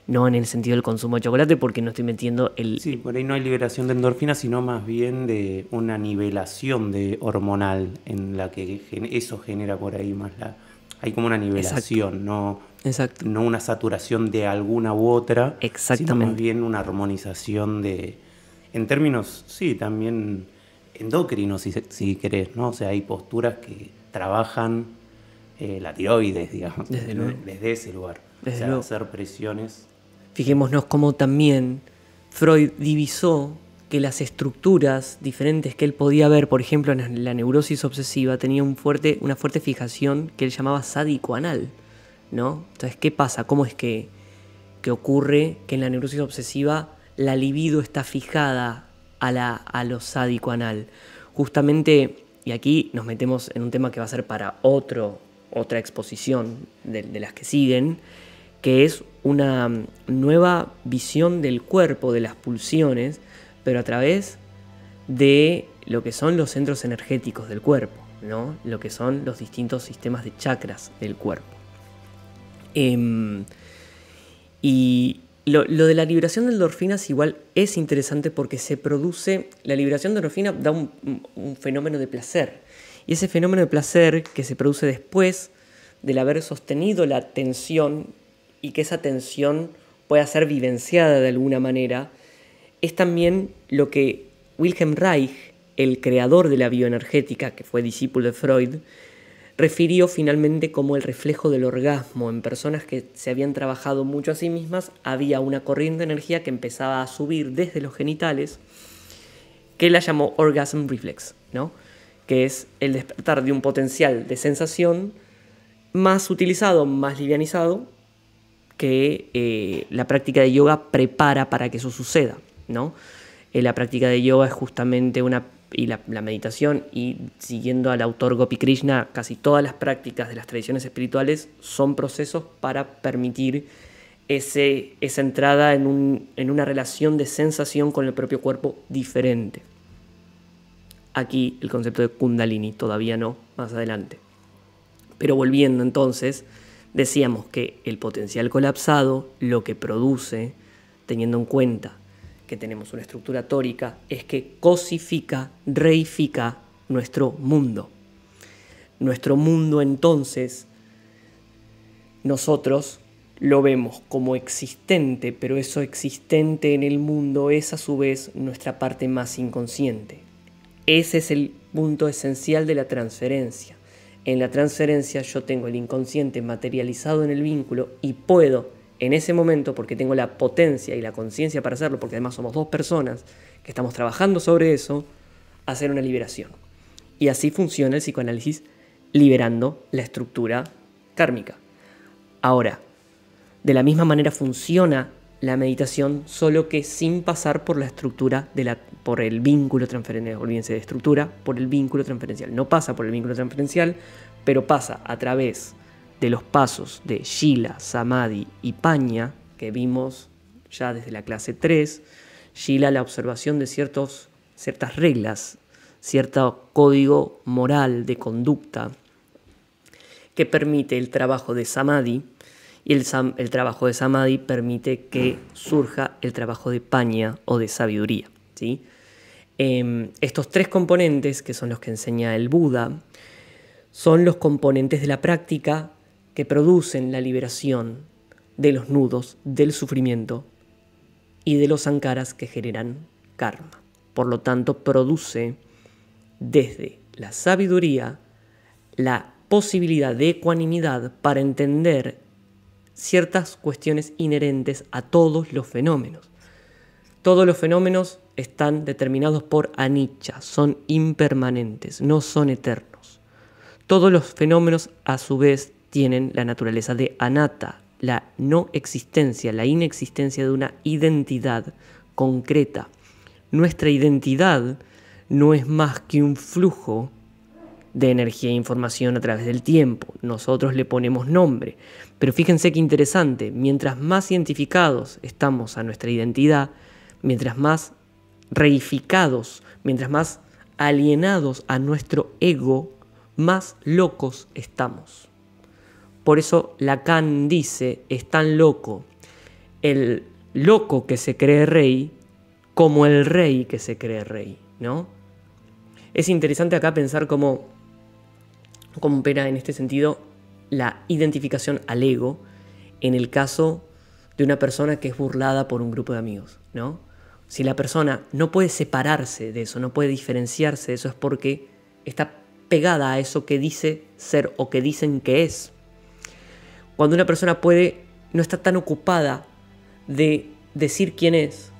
S1: no en el sentido del consumo de chocolate, porque no estoy metiendo
S2: el... Sí, por ahí no hay liberación de endorfinas, sino más bien de una nivelación de hormonal en la que eso genera por ahí más la... Hay como una nivelación, no no una saturación de alguna u otra, sino más bien una armonización de, en términos, sí, también endocrinos, si, querés, ¿no? O sea, hay posturas que trabajan eh, la tiroides, digamos, desde, ese lugar. o hacer presiones.
S1: Fijémonos cómo también Freud divisó que las estructuras diferentes que él podía ver, por ejemplo, en la neurosis obsesiva, tenía fuerte, una fuerte fijación que él llamaba sádico anal. Entonces, ¿qué pasa? ¿Cómo es que, ocurre que en la neurosis obsesiva la libido está fijada a, la, a lo sádico anal? Justamente, y aquí nos metemos en un tema que va a ser para otro, otra exposición de, de las que siguen, que es una mm, nueva visión del cuerpo, de las pulsiones, pero a través de lo que son los centros energéticos del cuerpo, ¿no? lo que son los distintos sistemas de chakras del cuerpo. Em, y lo, de la liberación de endorfinas igual es interesante porque se produce, la liberación de endorfinas da un, un fenómeno de placer. Y ese fenómeno de placer que se produce después del haber sostenido la tensión y que esa tensión pueda ser vivenciada de alguna manera, es también lo que Wilhelm Reich, el creador de la bioenergética, que fue discípulo de Freud, refirió finalmente como el reflejo del orgasmo. En personas que se habían trabajado mucho a sí mismas, había una corriente de energía que empezaba a subir desde los genitales, que la llamó orgasm reflex, ¿no? que es el despertar de un potencial de sensación más utilizado, más livianizado, que eh, la práctica de yoga prepara para que eso suceda. ¿no? Eh, la práctica de yoga es justamente una y la, meditación y siguiendo al autor Gopi Krishna, casi todas las prácticas de las tradiciones espirituales son procesos para permitir esa entrada en una relación de sensación con el propio cuerpo diferente. Aquí el concepto de kundalini, todavía no, más adelante. Pero volviendo entonces, decíamos que el potencial colapsado lo que produce, teniendo en cuenta que tenemos una estructura tórica, es que cosifica, reifica nuestro mundo. Nuestro mundo entonces, nosotros lo vemos como existente, pero eso existente en el mundo es a su vez nuestra parte más inconsciente. Ese es el punto esencial de la transferencia. En la transferencia yo tengo el inconsciente materializado en el vínculo y puedo en ese momento, porque tengo la potencia y la conciencia para hacerlo, porque además somos dos personas que estamos trabajando sobre eso, hacer una liberación. Y así funciona el psicoanálisis liberando la estructura kármica. Ahora, de la misma manera funciona la meditación, solo que sin pasar por la estructura, de la, por el vínculo transferencial, olvídense de estructura, por el vínculo transferencial. No pasa por el vínculo transferencial, pero pasa a través de los pasos de Shila, Samadhi y Paña, que vimos ya desde la clase 3, Shila la observación de ciertos, ciertas reglas, cierto código moral de conducta que permite el trabajo de Samadhi, y el, el trabajo de Samadhi permite que surja el trabajo de Paña o de sabiduría. Em, estos tres componentes, que son los que enseña el Buda, son los componentes de la práctica que producen la liberación de los nudos del sufrimiento y de los ankaras que generan karma. Por lo tanto, produce desde la sabiduría la posibilidad de ecuanimidad para entender ciertas cuestiones inherentes a todos los fenómenos. Todos los fenómenos están determinados por anicca, son impermanentes, no son eternos. Todos los fenómenos a su vez tienen la naturaleza de anatta, la no existencia, la inexistencia de una identidad concreta. Nuestra identidad no es más que un flujo de energía e información a través del tiempo. Nosotros le ponemos nombre. Pero fíjense qué interesante, mientras más identificados estamos a nuestra identidad, mientras más reificados, mientras más alienados a nuestro ego, más locos estamos. Por eso Lacan dice, es tan loco el loco que se cree rey como el rey que se cree rey, ¿no? Es interesante acá pensar cómo, opera en este sentido la identificación al ego en el caso de una persona que es burlada por un grupo de amigos, ¿no? Si la persona no puede separarse de eso, no puede diferenciarse de eso, es porque está pegada a eso que dice ser o que dicen que es cuando una persona puede, no está tan ocupada de decir quién es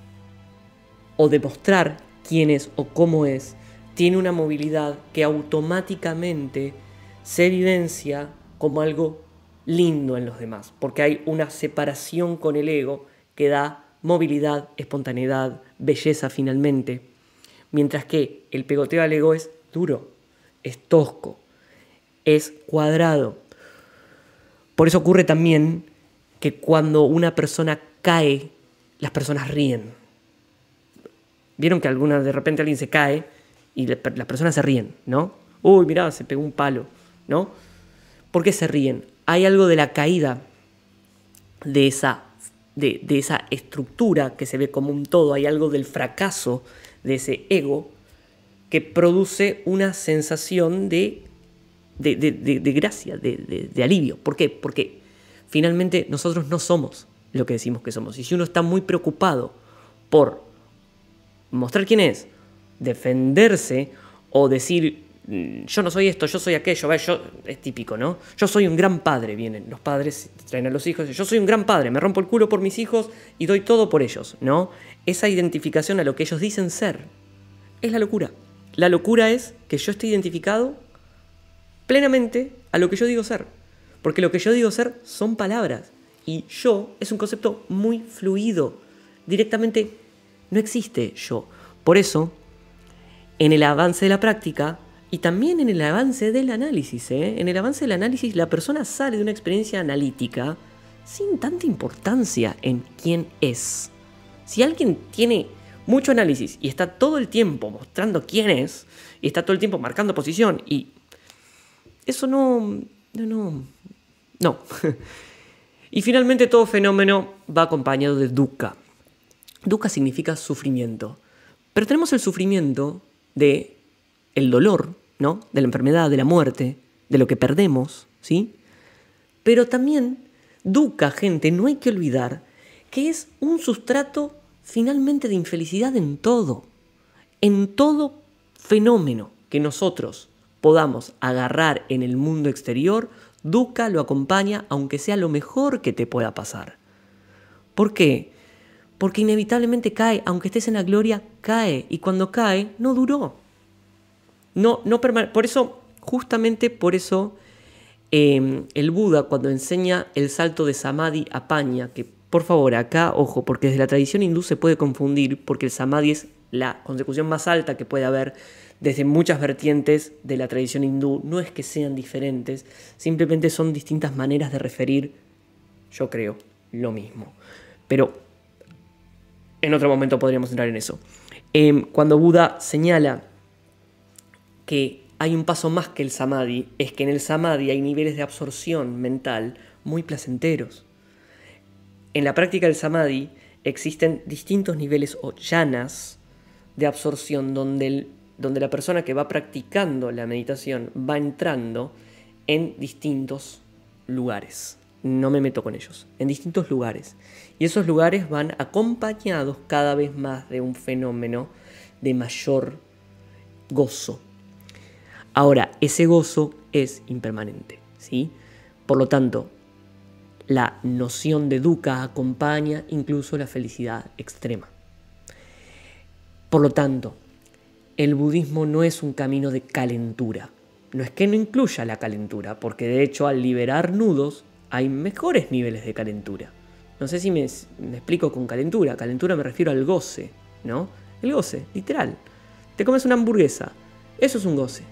S1: o demostrar quién es o cómo es, tiene una movilidad que automáticamente se evidencia como algo lindo en los demás, porque hay una separación con el ego que da movilidad, espontaneidad, belleza finalmente, mientras que el pegoteo al ego es duro, es tosco, es cuadrado, por eso ocurre también que cuando una persona cae, las personas ríen. Vieron que alguna, de repente alguien se cae y las personas se ríen, ¿no? Uy, mirá, se pegó un palo, ¿no? ¿Por qué se ríen? Hay algo de la caída de esa, de esa estructura que se ve como un todo, hay algo del fracaso de ese ego que produce una sensación de de, de, de, gracia, de, alivio. ¿Por qué? Porque finalmente nosotros no somos lo que decimos que somos. Y si uno está muy preocupado por mostrar quién es, defenderse o decir, mm, yo no soy esto, yo soy aquello, es típico, ¿no? Yo soy un gran padre, vienen los padres, traen a los hijos, yo soy un gran padre, me rompo el culo por mis hijos y doy todo por ellos, ¿no? Esa identificación a lo que ellos dicen ser es la locura. La locura es que yo estoy identificado plenamente a lo que yo digo ser. Porque lo que yo digo ser son palabras. Y yo es un concepto muy fluido. Directamente no existe yo. Por eso, en el avance de la práctica y también en el avance del análisis, ¿eh? en el avance del análisis la persona sale de una experiencia analítica sin tanta importancia en quién es. Si alguien tiene mucho análisis y está todo el tiempo mostrando quién es, y está todo el tiempo marcando posición y eso no, no, no, y finalmente todo fenómeno va acompañado de duca duca significa sufrimiento. Pero tenemos el sufrimiento de el dolor, ¿no? De la enfermedad, de la muerte, de lo que perdemos, ¿sí? Pero también duca gente, no hay que olvidar que es un sustrato finalmente de infelicidad en todo, en todo fenómeno que nosotros podamos agarrar en el mundo exterior, Duca lo acompaña aunque sea lo mejor que te pueda pasar. ¿Por qué? Porque inevitablemente cae, aunque estés en la gloria, cae. Y cuando cae, no duró. No, no por eso, justamente por eso, em, el Buda cuando enseña el salto de Samadhi a Paña, que por favor acá, ojo, porque desde la tradición hindú se puede confundir, porque el Samadhi es la consecución más alta que puede haber desde muchas vertientes de la tradición hindú. No es que sean diferentes, simplemente son distintas maneras de referir, yo creo, lo mismo. Pero en otro momento podríamos entrar en eso. Em, cuando Buda señala que hay un paso más que el samadhi, es que en el samadhi hay niveles de absorción mental muy placenteros. En la práctica del samadhi existen distintos niveles o llanas de absorción donde el donde la persona que va practicando la meditación va entrando en distintos lugares. No me meto con ellos, en distintos lugares. Y esos lugares van acompañados cada vez más de un fenómeno de mayor gozo. Ahora, ese gozo es impermanente, ¿sí? Por lo tanto, la noción de duca acompaña incluso la felicidad extrema. Por lo tanto, el budismo no es un camino de calentura. No es que no incluya la calentura, porque de hecho al liberar nudos hay mejores niveles de calentura. No sé si me, explico con calentura. Calentura me refiero al goce, ¿no? El goce, literal. Te comes una hamburguesa. Eso es un goce.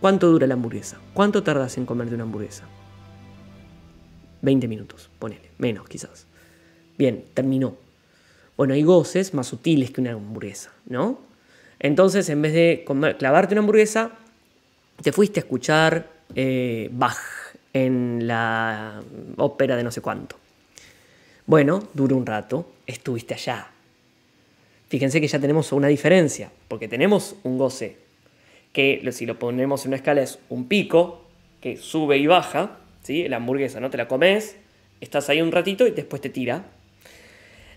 S1: ¿Cuánto dura la hamburguesa? ¿Cuánto tardas en comerte una hamburguesa? 20 minutos, ponele. Menos quizás. Bien, terminó. Bueno, hay goces más sutiles que una hamburguesa, ¿no? Entonces, en vez de clavarte una hamburguesa, te fuiste a escuchar eh, Bach en la ópera de no sé cuánto. Bueno, duró un rato, estuviste allá. Fíjense que ya tenemos una diferencia, porque tenemos un goce, que si lo ponemos en una escala es un pico, que sube y baja, ¿sí? la hamburguesa, ¿no? Te la comes, estás ahí un ratito y después te tira,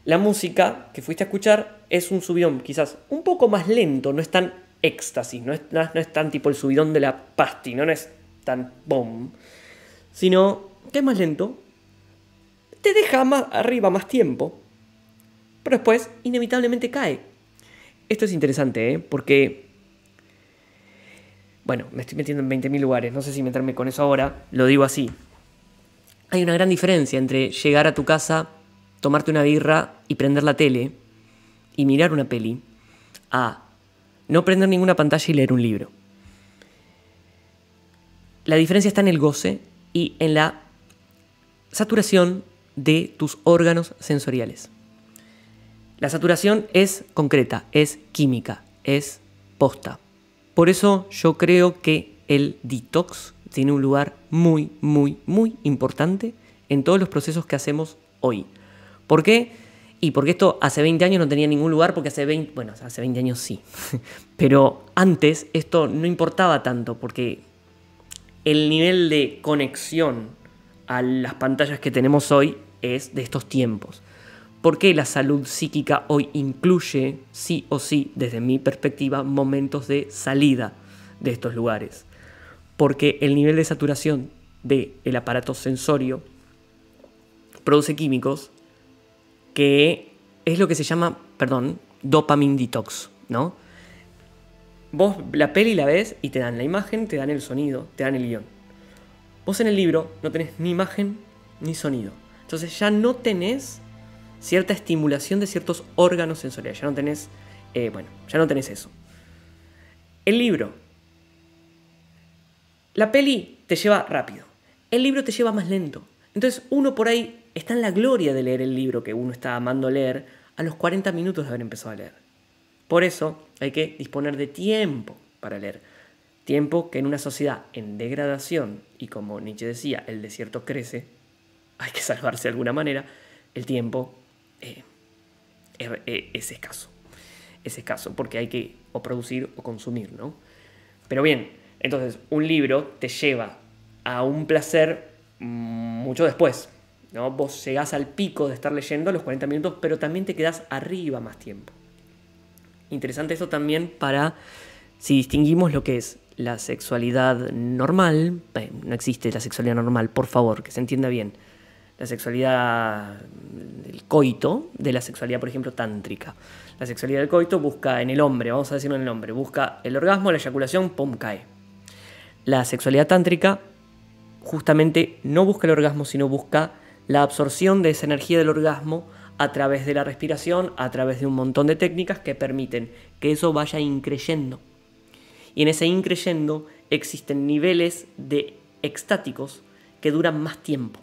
S1: la música que fuiste a escuchar es un subidón quizás un poco más lento, no es tan éxtasis, no es, no, es tan tipo el subidón de la pasti, no, es tan bom sino que es más lento, te deja más arriba más tiempo, pero después inevitablemente cae. Esto es interesante, ¿eh? porque... Bueno, me estoy metiendo en 20.000 lugares, no sé si meterme con eso ahora, lo digo así. Hay una gran diferencia entre llegar a tu casa tomarte una birra y prender la tele y mirar una peli a no prender ninguna pantalla y leer un libro. La diferencia está en el goce y en la saturación de tus órganos sensoriales. La saturación es concreta, es química, es posta. Por eso yo creo que el detox tiene un lugar muy, muy, muy importante en todos los procesos que hacemos hoy. ¿Por qué? Y porque esto hace 20 años no tenía ningún lugar, porque hace 20, bueno, hace 20 años sí, pero antes esto no importaba tanto, porque el nivel de conexión a las pantallas que tenemos hoy es de estos tiempos. ¿Por qué la salud psíquica hoy incluye, sí o sí, desde mi perspectiva, momentos de salida de estos lugares? Porque el nivel de saturación del el aparato sensorio produce químicos que es lo que se llama, perdón, dopamine detox, ¿no? Vos la peli la ves y te dan la imagen, te dan el sonido, te dan el guión. Vos en el libro no tenés ni imagen ni sonido. Entonces ya no tenés cierta estimulación de ciertos órganos sensoriales. Ya no tenés, eh, bueno, ya no tenés eso. El libro. La peli te lleva rápido. El libro te lleva más lento. Entonces uno por ahí está en la gloria de leer el libro que uno está amando leer a los 40 minutos de haber empezado a leer. Por eso hay que disponer de tiempo para leer. Tiempo que en una sociedad en degradación, y como Nietzsche decía, el desierto crece, hay que salvarse de alguna manera, el tiempo eh, eh, es, escaso. Es escaso, porque hay que o producir o consumir, ¿no? Pero bien, entonces un libro te lleva a un placer mm, mucho después, Vos llegás al pico de estar leyendo los 40 minutos, pero también te quedás arriba más tiempo. Interesante esto también para si distinguimos lo que es la sexualidad normal, eh, no existe la sexualidad normal, por favor, que se entienda bien, la sexualidad, del mm, coito, de la sexualidad, por ejemplo, tántrica. La sexualidad del coito busca en el hombre, vamos a decirlo en el hombre, busca el orgasmo, la eyaculación, pum, cae. La sexualidad tántrica justamente no busca el orgasmo, sino busca la absorción de esa energía del orgasmo a través de la respiración, a través de un montón de técnicas que permiten que eso vaya increyendo. Y en ese increyendo existen niveles de extáticos que duran más tiempo.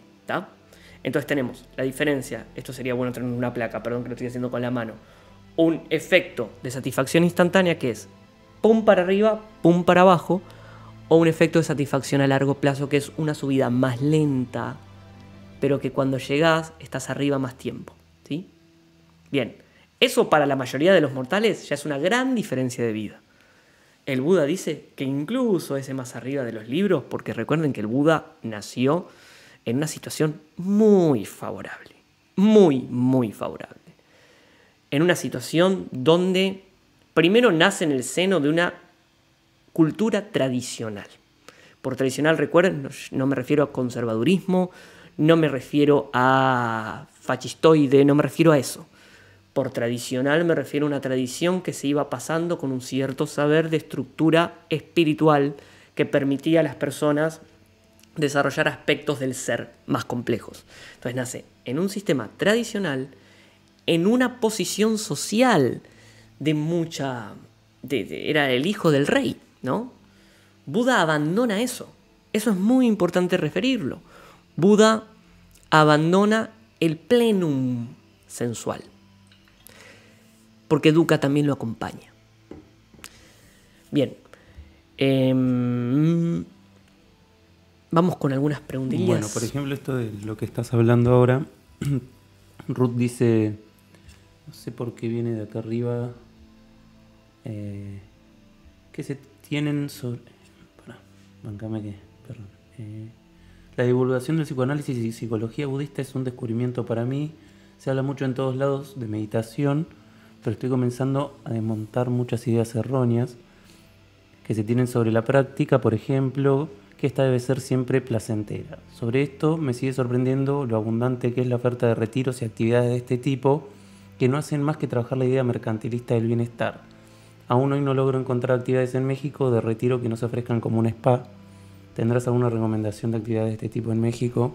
S1: Entonces tenemos la diferencia, esto sería bueno tener una placa, perdón que lo estoy haciendo con la mano, un efecto de satisfacción instantánea que es pum para arriba, pum para abajo, o un efecto de satisfacción a largo plazo que es una subida más lenta, pero que cuando llegás estás arriba más tiempo. ¿sí? Bien, eso para la mayoría de los mortales ya es una gran diferencia de vida. El Buda dice que incluso ese más arriba de los libros, porque recuerden que el Buda nació en una situación muy favorable, muy, muy favorable. En una situación donde primero nace en el seno de una cultura tradicional. Por tradicional, recuerden, no me refiero a conservadurismo, no me refiero a fascistoide, no me refiero a eso. Por tradicional me refiero a una tradición que se iba pasando con un cierto saber de estructura espiritual que permitía a las personas desarrollar aspectos del ser más complejos. Entonces nace en un sistema tradicional, en una posición social de mucha... era el hijo del rey, ¿no? Buda abandona eso. Eso es muy importante referirlo. Buda abandona el plenum sensual, porque Duca también lo acompaña. Bien, em, vamos con algunas preguntillas. Bueno, por
S2: ejemplo, esto de lo que estás hablando ahora, Ruth dice, no sé por qué viene de acá arriba, eh, que se tienen sobre... Pará, que, perdón. Eh, la divulgación del psicoanálisis y psicología budista es un descubrimiento para mí. Se habla mucho en todos lados de meditación, pero estoy comenzando a desmontar muchas ideas erróneas que se tienen sobre la práctica, por ejemplo, que esta debe ser siempre placentera. Sobre esto me sigue sorprendiendo lo abundante que es la oferta de retiros y actividades de este tipo, que no hacen más que trabajar la idea mercantilista del bienestar. Aún hoy no logro encontrar actividades en México de retiro que no se ofrezcan como un spa, ¿Tendrás alguna recomendación de actividades de este tipo en México?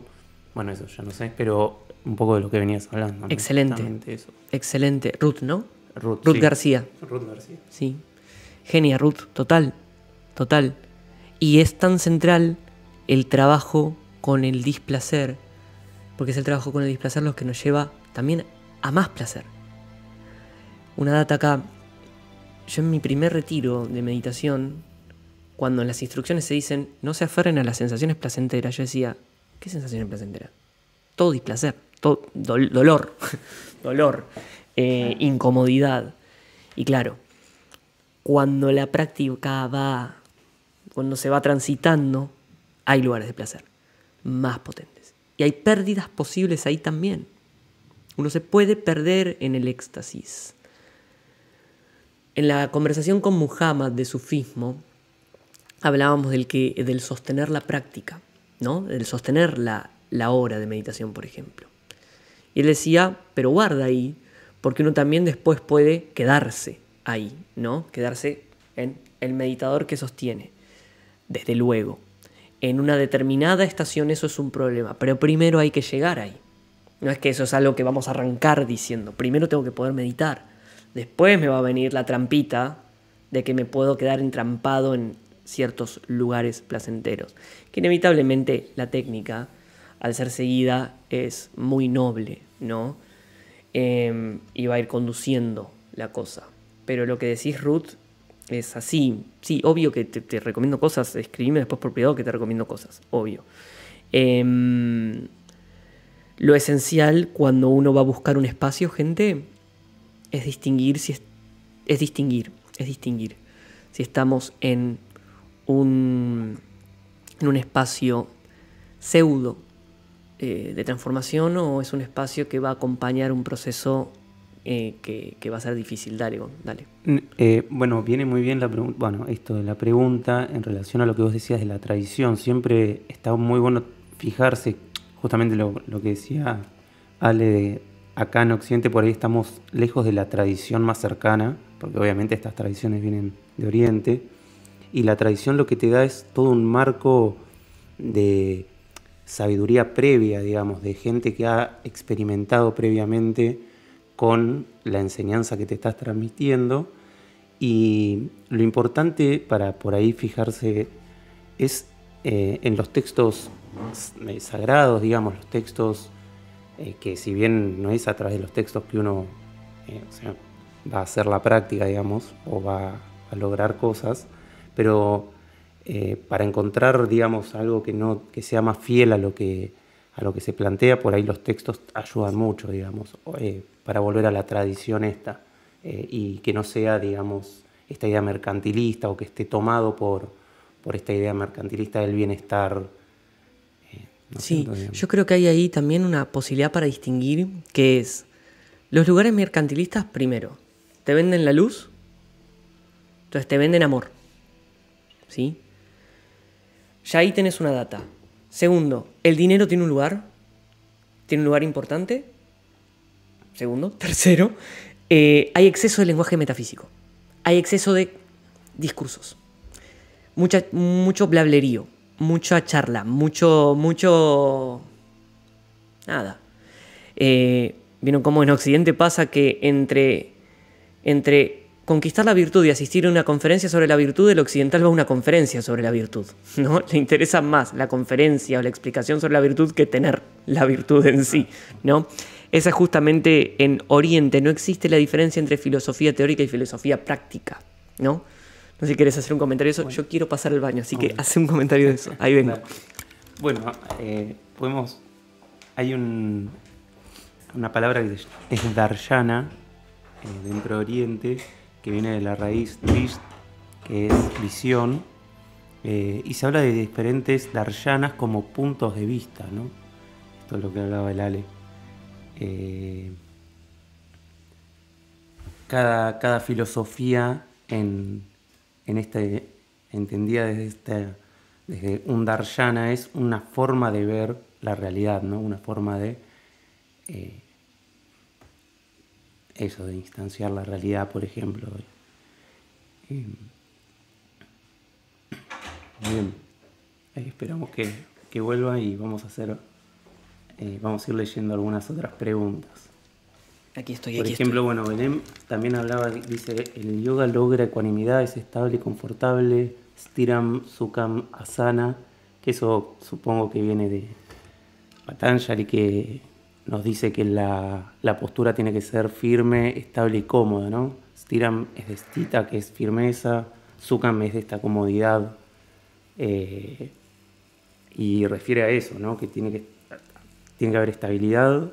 S2: Bueno, eso ya no sé, pero un poco de lo que venías hablando. Excelente. Excelente. Ruth, ¿no? Ruth, García.
S1: Ruth García. Sí. Genia, Ruth, total, total. Y es tan central el trabajo con el displacer, porque es el trabajo con el displacer lo que nos lleva también a más placer. Una data acá, yo en mi primer retiro de meditación, cuando en las instrucciones se dicen no se aferren a las sensaciones placenteras, yo decía, ¿qué sensaciones placenteras? Todo displacer, todo, dolor, dolor, eh, incomodidad. Y claro, cuando la práctica va, cuando se va transitando, hay lugares de placer más potentes. Y hay pérdidas posibles ahí también. Uno se puede perder en el éxtasis. En la conversación con Muhammad de sufismo, hablábamos del, que, del sostener la práctica, ¿no? del sostener la, la hora de meditación, por ejemplo. Y él decía, pero guarda ahí, porque uno también después puede quedarse ahí, ¿no? Quedarse en el meditador que sostiene. Desde luego, en una determinada estación eso es un problema, pero primero hay que llegar ahí. No es que eso es algo que vamos a arrancar diciendo, primero tengo que poder meditar, después me va a venir la trampita de que me puedo quedar entrampado en ciertos lugares placenteros. Que inevitablemente la técnica, al ser seguida, es muy noble, ¿no? Em, y va a ir conduciendo la cosa. Pero lo que decís, Ruth, es así. Sí, obvio que te, recomiendo cosas. Escribime después por privado que te recomiendo cosas, obvio. Em, lo esencial cuando uno va a buscar un espacio, gente, es distinguir si es, distinguir, es distinguir si estamos en un, en un espacio pseudo eh, de transformación o es un espacio que va a acompañar un proceso eh, que, va a ser difícil. Dale,
S2: mm, eh, bueno, viene muy bien la pregunta, bueno, esto de la pregunta en relación a lo que vos decías de la tradición. Siempre está muy bueno fijarse, justamente lo, lo que decía Ale, de acá en Occidente por ahí estamos lejos de la tradición más cercana, porque obviamente estas tradiciones vienen de Oriente y la tradición lo que te da es todo un marco de sabiduría previa, digamos, de gente que ha experimentado previamente con la enseñanza que te estás transmitiendo. Y lo importante para por ahí fijarse es eh, en los textos eh, sagrados, digamos, los textos eh, que si bien no es a través de los textos que uno va a hacer la práctica, digamos, o va a lograr cosas, pero eh, para encontrar, digamos, algo que, no, que sea más fiel a lo que, a lo que se plantea, por ahí los textos ayudan mucho, digamos, eh, para volver a la tradición esta eh, y que no sea, digamos, esta idea mercantilista o que esté tomado por, por esta idea mercantilista del bienestar.
S1: sí, yo creo que hay ahí también una posibilidad para distinguir que es los lugares mercantilistas primero, te venden la luz, entonces te venden amor. ¿sí? Ya ahí tenés una data. Segundo, ¿el dinero tiene un lugar? ¿Tiene un lugar importante? Segundo. Tercero, eh, hay exceso de lenguaje metafísico. Hay exceso de discursos. Mucha, mucho blablerío, mucha charla, mucho, mucho... Nada. Eh, Vieron cómo en Occidente pasa que entre, entre conquistar la virtud y asistir a una conferencia sobre la virtud, del occidental va a una conferencia sobre la virtud, ¿no? Le interesa más la conferencia o la explicación sobre la virtud que tener la virtud en sí, ¿no? Esa justamente en Oriente no existe la diferencia entre filosofía teórica y filosofía práctica, ¿no? No sé si quieres hacer un comentario de eso. Yo quiero pasar el baño, así que
S2: hace un comentario de eso. Ahí vengo. Bueno, eh, podemos. Hay un, una palabra que es darshana eh, dentro de Oriente que viene de la raíz trist que es visión, eh, y se habla de diferentes darshanas como puntos de vista, Esto es lo que hablaba el Ale. Eh, cada, cada, filosofía en, este, entendida desde, este, desde un darshana es una forma de ver la realidad, ¿no? una forma de eh, eso, de instanciar la realidad, por ejemplo. Em, bien, esperamos que, que, vuelva y vamos a hacer, eh, vamos a ir leyendo algunas otras preguntas.
S1: Aquí estoy, Por ejemplo,
S2: bueno, Benem también hablaba, dice, el yoga logra ecuanimidad, es estable y confortable, stiram, sukam, asana, que eso supongo que viene de Patanjali, que nos dice que la, la, postura tiene que ser firme, estable y cómoda, ¿no? Stiram es de stita, que es firmeza, Zukam es de esta comodidad. Eh, y refiere a eso, ¿no? Que tiene que, tiene que haber estabilidad,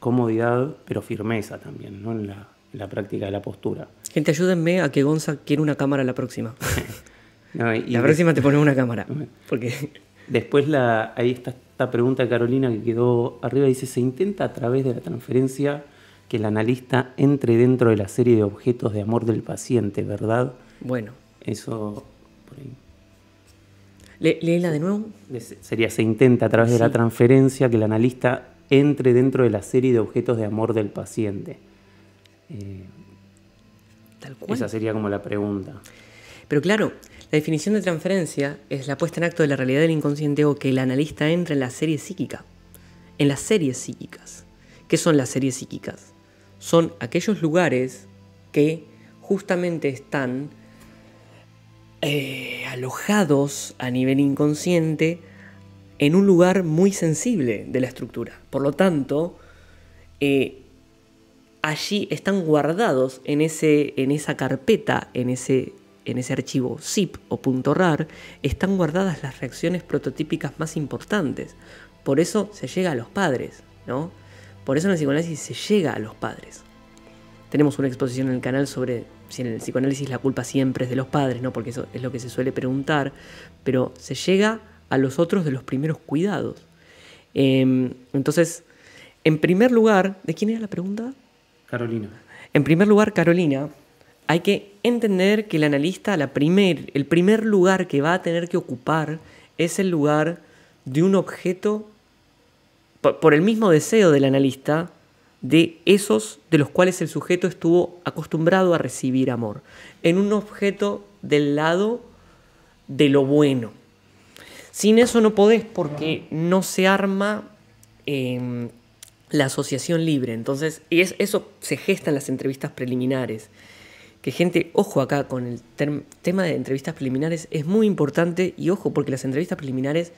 S2: comodidad, pero firmeza también, ¿no? En la, la práctica de la postura.
S1: Gente, ayúdenme a que Gonza quiera una cámara la próxima.
S2: y la próxima te pone una cámara. Porque... Después la, ahí está esta pregunta de Carolina que quedó arriba dice, ¿se intenta a través de la transferencia que el analista entre dentro de la serie de objetos de amor del paciente, verdad? Bueno. Eso
S1: Le, léela de nuevo.
S2: Sería, se intenta a través de la transferencia que el analista entre dentro de la serie de objetos de amor del paciente. Eh, Tal cual. Esa sería como la pregunta.
S1: Pero claro, la definición de transferencia es la puesta en acto de la realidad del inconsciente o que el analista entra en la serie psíquica. En las series psíquicas. ¿Qué son las series psíquicas? Son aquellos lugares que justamente están eh, alojados a nivel inconsciente en un lugar muy sensible de la estructura. Por lo tanto, eh, allí están guardados en, ese, en esa carpeta, en ese en ese archivo zip o .rar están guardadas las reacciones prototípicas más importantes. Por eso se llega a los padres, ¿no? Por eso en el psicoanálisis se llega a los padres. Tenemos una exposición en el canal sobre si en el psicoanálisis la culpa siempre es de los padres, ¿no? Porque eso es lo que se suele preguntar, pero se llega a los otros de los primeros cuidados. Em, entonces, en primer lugar, ¿de quién era la pregunta? Carolina. En primer lugar, Carolina, hay que entender que el analista, la el primer lugar que va a tener que ocupar es el lugar de un objeto por, el mismo deseo del analista de esos de los cuales el sujeto estuvo acostumbrado a recibir amor, en un objeto del lado de lo bueno. Sin eso no podés porque no se arma em, la asociación libre. Entonces, y eso se gesta en las entrevistas preliminares. Que gente, ojo acá con el tema de entrevistas preliminares, es muy importante y ojo porque las entrevistas preliminares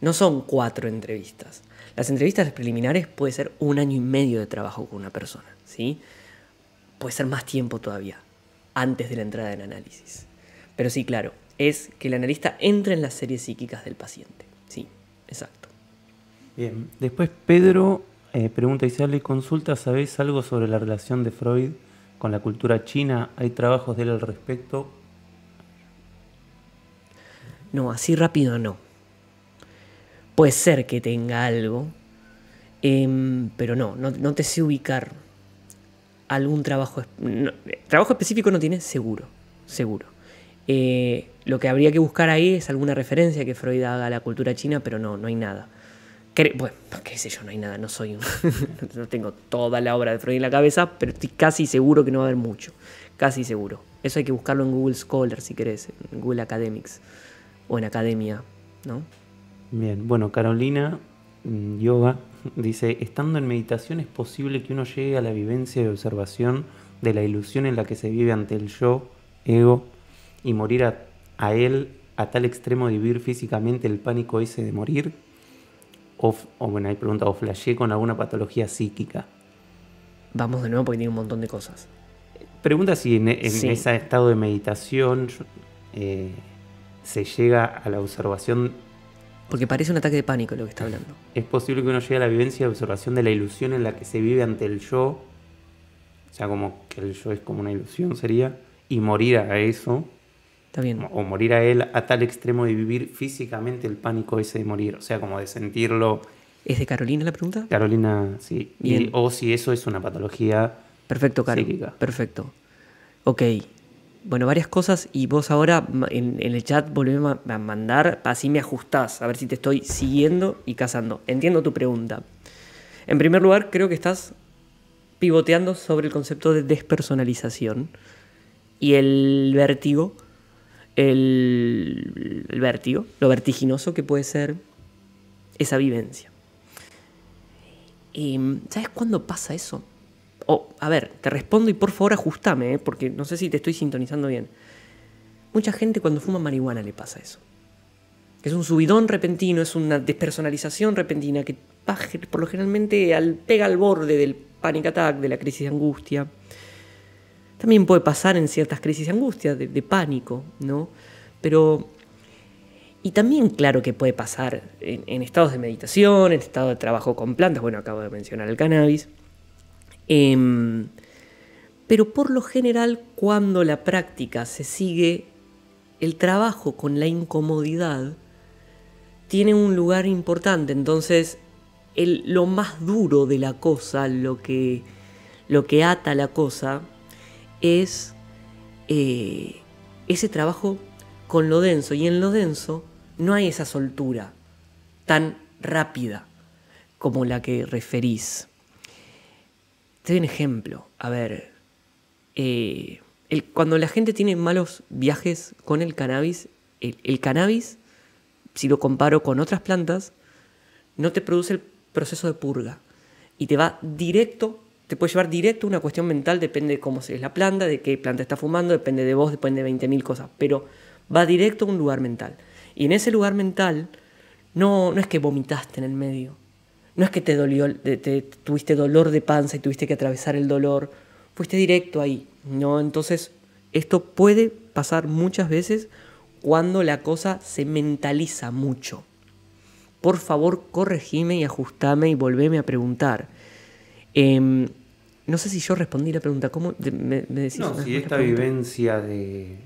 S1: no son cuatro entrevistas. Las entrevistas preliminares puede ser un año y medio de trabajo con una persona, ¿sí? Puede ser más tiempo todavía, antes de la entrada en análisis. Pero sí, claro, es que el analista entra en las series psíquicas del paciente. Sí, exacto.
S2: Bien, después Pedro eh, pregunta, y sale consulta, ¿sabéis algo sobre la relación de Freud con la cultura china? ¿Hay trabajos de él al respecto? No, así rápido no. Puede ser que tenga algo,
S1: em, pero no, no, no, te sé ubicar algún trabajo. trabajo específico no tiene, seguro, seguro. Eh, lo que habría que buscar ahí es alguna referencia que Freud haga a la cultura china, pero no, no hay nada bueno, pues, qué sé yo, no hay nada, no soy no tengo toda la obra de Freud en la cabeza, pero estoy casi seguro que no va a haber mucho, casi seguro. Eso hay que buscarlo en Google Scholar si querés, en Google Academics o en Academia, ¿no?
S2: Bien, bueno, Carolina mm, Yoga dice, estando en meditación es posible que uno llegue a la vivencia de observación de la ilusión en la que se vive ante el yo, ego, y morir a él a tal extremo de vivir físicamente el pánico ese de morir o, o bueno, hay pregunta, o flasheé con alguna patología psíquica.
S1: Vamos de nuevo porque tiene un montón de cosas.
S2: Pregunta si en, ese estado de meditación eh, se llega a la observación.
S1: Porque parece un ataque de pánico lo que está hablando.
S2: Es posible que uno llegue a la vivencia de observación de la ilusión en la que se vive ante el yo. O sea, como que el yo es como una ilusión sería. Y morir a eso. O morir a él a tal extremo de vivir físicamente el pánico ese de morir, o sea, como de sentirlo.
S1: ¿Es de Carolina la
S2: pregunta? Carolina, sí. o si eso es una patología Perfecto, Caro.
S1: Perfecto. Ok. Bueno, varias cosas y vos ahora en, el chat volvemos a mandar, así me ajustás, a ver si te estoy siguiendo y cazando. Entiendo tu pregunta. En primer lugar, creo que estás pivoteando sobre el concepto de despersonalización y el vértigo el, vértigo, lo vertiginoso que puede ser esa vivencia. Em, ¿Sabes cuándo pasa eso? a ver, te respondo y por favor ajustame, ¿eh? porque no sé si te estoy sintonizando bien. Mucha gente cuando fuma marihuana le pasa eso. Es un subidón repentino, es una despersonalización repentina que por lo generalmente al, pega al borde del panic attack, de la crisis de angustia. También puede pasar en ciertas crisis de angustia, de, pánico, ¿no? Pero y también, claro que puede pasar en, estados de meditación, en estado de trabajo con plantas, bueno, acabo de mencionar el cannabis. Em, pero por lo general, cuando la práctica se sigue, el trabajo con la incomodidad tiene un lugar importante. Entonces, lo más duro de la cosa, lo que, lo que ata la cosa, es eh, ese trabajo con lo denso. Y en lo denso no hay esa soltura tan rápida como la que referís. Te doy un ejemplo. A ver, eh, cuando la gente tiene malos viajes con el cannabis, el cannabis, si lo comparo con otras plantas, no te produce el proceso de purga y te va directo te puede llevar directo a una cuestión mental, depende de cómo es la planta, de qué planta está fumando, depende de vos, depende de 20.000 cosas, pero va directo a un lugar mental. Y en ese lugar mental no, no es que vomitaste en el medio, no es que te dolió, te, tuviste dolor de panza y tuviste que atravesar el dolor, fuiste directo ahí, ¿no? Entonces, esto puede pasar muchas veces cuando la cosa se mentaliza mucho. Por favor, corregime y ajustame y volveme a preguntar. Em, no sé si yo respondí la pregunta. ¿Cómo me, decís? No, si esta
S2: vivencia de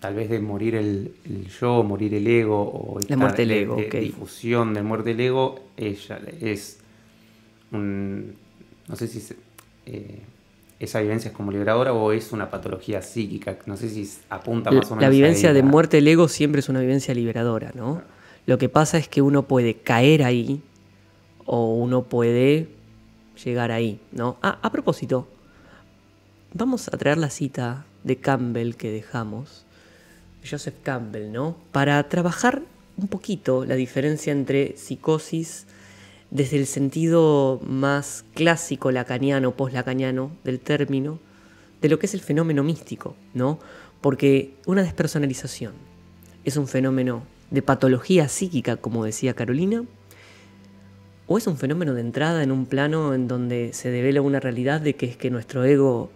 S2: tal vez de morir el, yo, morir el ego, o la muerte el ego, de, la difusión de muerte del ego, ella es no sé si eh, esa vivencia es como liberadora o es una patología psíquica, no sé si apunta más o menos. La vivencia de muerte
S1: del ego siempre es una vivencia liberadora, ¿no? Lo que pasa es que uno puede caer ahí o uno puede llegar ahí, ¿no? Ah, a propósito, vamos a traer la cita de Campbell que dejamos, Joseph Campbell, ¿no? Para trabajar un poquito la diferencia entre psicosis desde el sentido más clásico lacaniano, post-lacaniano del término, de lo que es el fenómeno místico, ¿no? Porque una despersonalización es un fenómeno de patología psíquica, como decía Carolina, ¿O es un fenómeno de entrada en un plano en donde se devela una realidad de que es que nuestro ego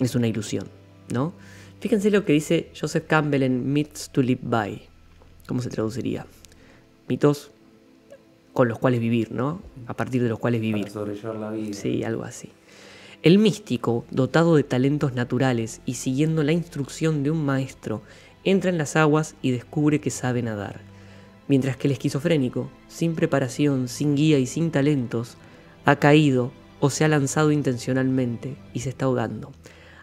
S1: es una ilusión? ¿No? Fíjense lo que dice Joseph Campbell en Myths to Live By. ¿Cómo se traduciría? Mitos con los cuales vivir, ¿no? A partir de los cuales vivir. la vida. Sí, algo así. El místico, dotado de talentos naturales y siguiendo la instrucción de un maestro, entra en las aguas y descubre que sabe nadar mientras que el esquizofrénico, sin preparación, sin guía y sin talentos, ha caído o se ha lanzado intencionalmente y se está ahogando.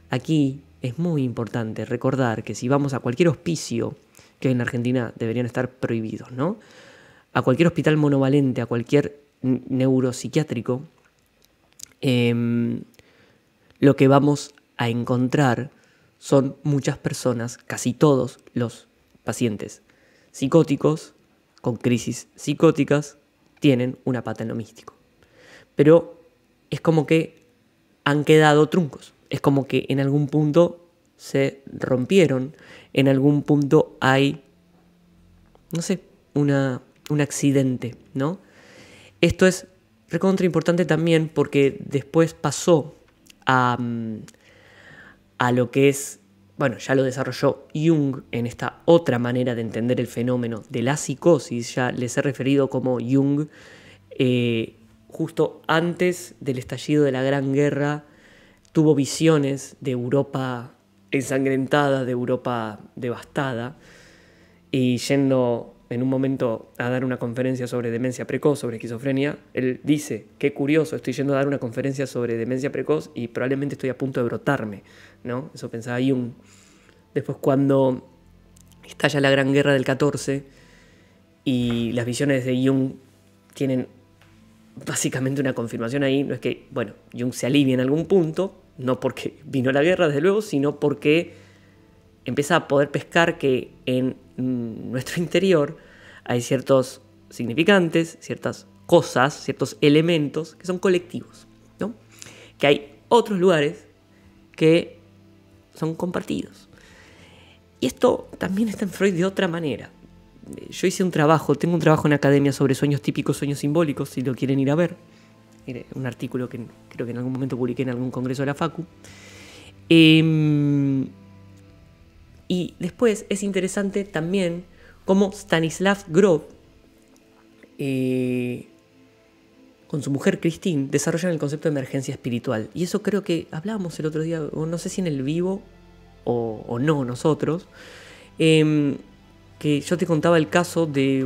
S1: Aquí es muy importante recordar que si vamos a cualquier hospicio, que en Argentina deberían estar prohibidos, A cualquier hospital monovalente, a cualquier neuropsiquiátrico, em, lo que vamos a encontrar son muchas personas, casi todos los pacientes psicóticos con crisis psicóticas tienen una pata en lo místico. Pero es como que han quedado truncos, es como que en algún punto se rompieron, en algún punto hay, no sé, una, un accidente, ¿no? Esto es recontra importante también porque después pasó a, mm, a lo que es bueno, ya lo desarrolló Jung en esta otra manera de entender el fenómeno de la psicosis, ya les he referido como Jung, eh, justo antes del estallido de la Gran Guerra, tuvo visiones de Europa ensangrentada, de Europa devastada, y yendo en un momento a dar una conferencia sobre demencia precoz, sobre esquizofrenia, él dice, qué curioso, estoy yendo a dar una conferencia sobre demencia precoz y probablemente estoy a punto de brotarme, ¿no? Eso pensaba Jung. Después cuando estalla la Gran Guerra del 14 y las visiones de Jung tienen básicamente una confirmación ahí, no es que, bueno, Jung se alivia en algún punto, no porque vino la guerra, desde luego, sino porque empieza a poder pescar que en nuestro interior hay ciertos significantes, ciertas cosas, ciertos elementos que son colectivos, Que hay otros lugares que son compartidos. Y esto también está en Freud de otra manera. Yo hice un trabajo, tengo un trabajo en academia sobre sueños típicos, sueños simbólicos, si lo quieren ir a ver. Un artículo que creo que en algún momento publiqué en algún congreso de la FACU. Em, y después es interesante también cómo Stanislav Grob eh, con su mujer Christine desarrollan el concepto de emergencia espiritual. Y eso creo que hablábamos el otro día, o no sé si en el vivo o, no nosotros, em, que yo te contaba el caso de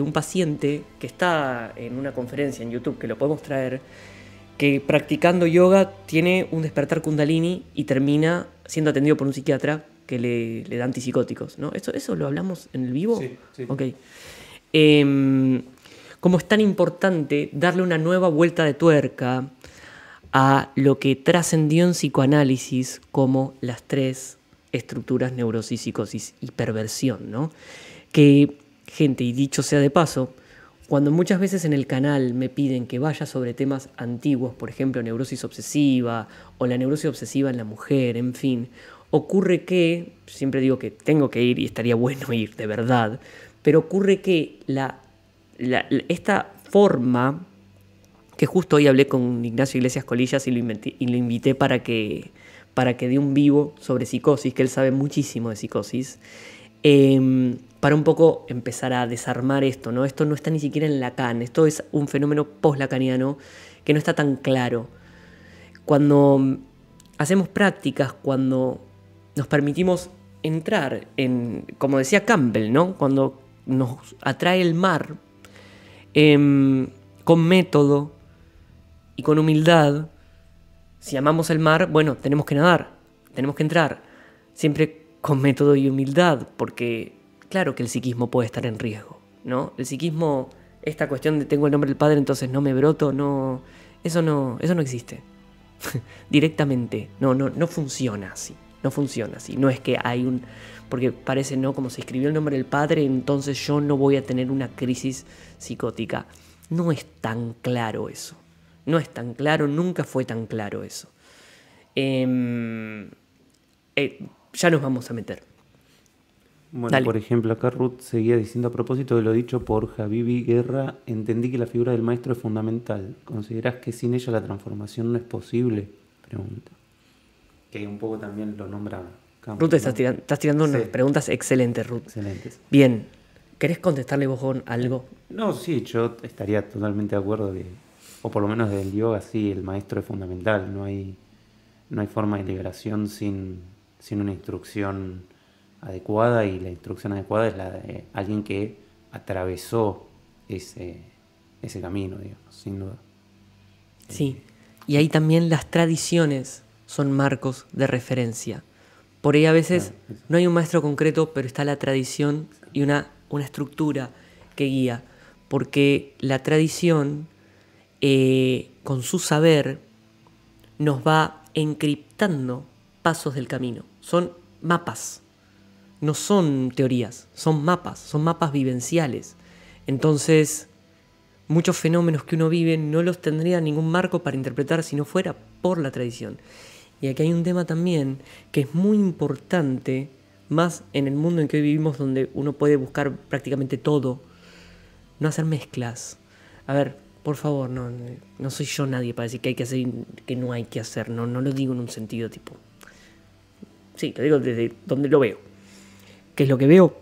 S1: un paciente que está en una conferencia en YouTube, que lo podemos traer, que practicando yoga tiene un despertar kundalini y termina siendo atendido por un psiquiatra que le, le da antipsicóticos, ¿no? ¿Eso, ¿Eso lo hablamos en el vivo? Sí, sí. Ok. Em, como es tan importante darle una nueva vuelta de tuerca a lo que trascendió en psicoanálisis como las tres estructuras neurosis, psicosis y perversión, ¿no? Que, gente, y dicho sea de paso, cuando muchas veces en el canal me piden que vaya sobre temas antiguos, por ejemplo, neurosis obsesiva o la neurosis obsesiva en la mujer, en fin, Ocurre que, siempre digo que tengo que ir y estaría bueno ir, de verdad, pero ocurre que la, esta forma, que justo hoy hablé con Ignacio Iglesias Colillas y lo, invité para que, para que dé un vivo sobre psicosis, que él sabe muchísimo de psicosis, em, para un poco empezar a desarmar esto, ¿no? Esto no está ni siquiera en Lacan, esto es un fenómeno post-lacaniano que no está tan claro. Cuando hacemos prácticas, cuando nos permitimos entrar en, como decía Campbell, ¿no? Cuando nos atrae el mar, em, con método y con humildad, si amamos el mar, bueno, tenemos que nadar, tenemos que entrar, siempre con método y humildad, porque claro que el psiquismo puede estar en riesgo, ¿no? El psiquismo, esta cuestión de tengo el nombre del padre, entonces no me broto, no, eso no, eso no existe. Directamente, no, no, no funciona así. No funciona así. No es que hay un... Porque parece, ¿no? Como se escribió el nombre del padre, entonces yo no voy a tener una crisis psicótica. No es tan claro eso. No es tan claro, nunca fue tan claro eso. Em, eh, ya nos vamos a meter.
S2: Bueno, por ejemplo, acá Ruth seguía diciendo a propósito de lo dicho por Javivi Guerra, entendí que la figura del maestro es fundamental. ¿Consideras que sin ella la transformación no es posible? Pregunta que un poco también lo nombra
S1: Ruth, estás, tirando unas preguntas excelentes, Ruth.
S2: Excelentes. Bien, ¿querés contestarle vos algo? No, sí, yo estaría totalmente de acuerdo de, o por lo menos desde el yoga, sí, el maestro es fundamental, no hay, no hay forma de liberación sin, sin una instrucción adecuada y la instrucción adecuada es la de alguien que atravesó ese, ese camino, digamos, sin duda.
S1: Sí, y ahí también las tradiciones son marcos de referencia. Por ahí a veces no hay un maestro concreto, pero está la tradición y una, una estructura que guía. Porque la tradición, eh, con su saber, nos va encriptando pasos del camino. Son mapas, no son teorías, son mapas, son mapas vivenciales. Entonces, muchos fenómenos que uno vive no los tendría ningún marco para interpretar si no fuera por la tradición. Y aquí hay un tema también que es muy importante, más en el mundo en que hoy vivimos donde uno puede buscar prácticamente todo, no hacer mezclas. A ver, por favor, no, no soy yo nadie para decir que hay que hacer y que no hay que hacer, no, no lo digo en un sentido tipo... Sí, lo digo desde donde lo veo. Que es lo que veo,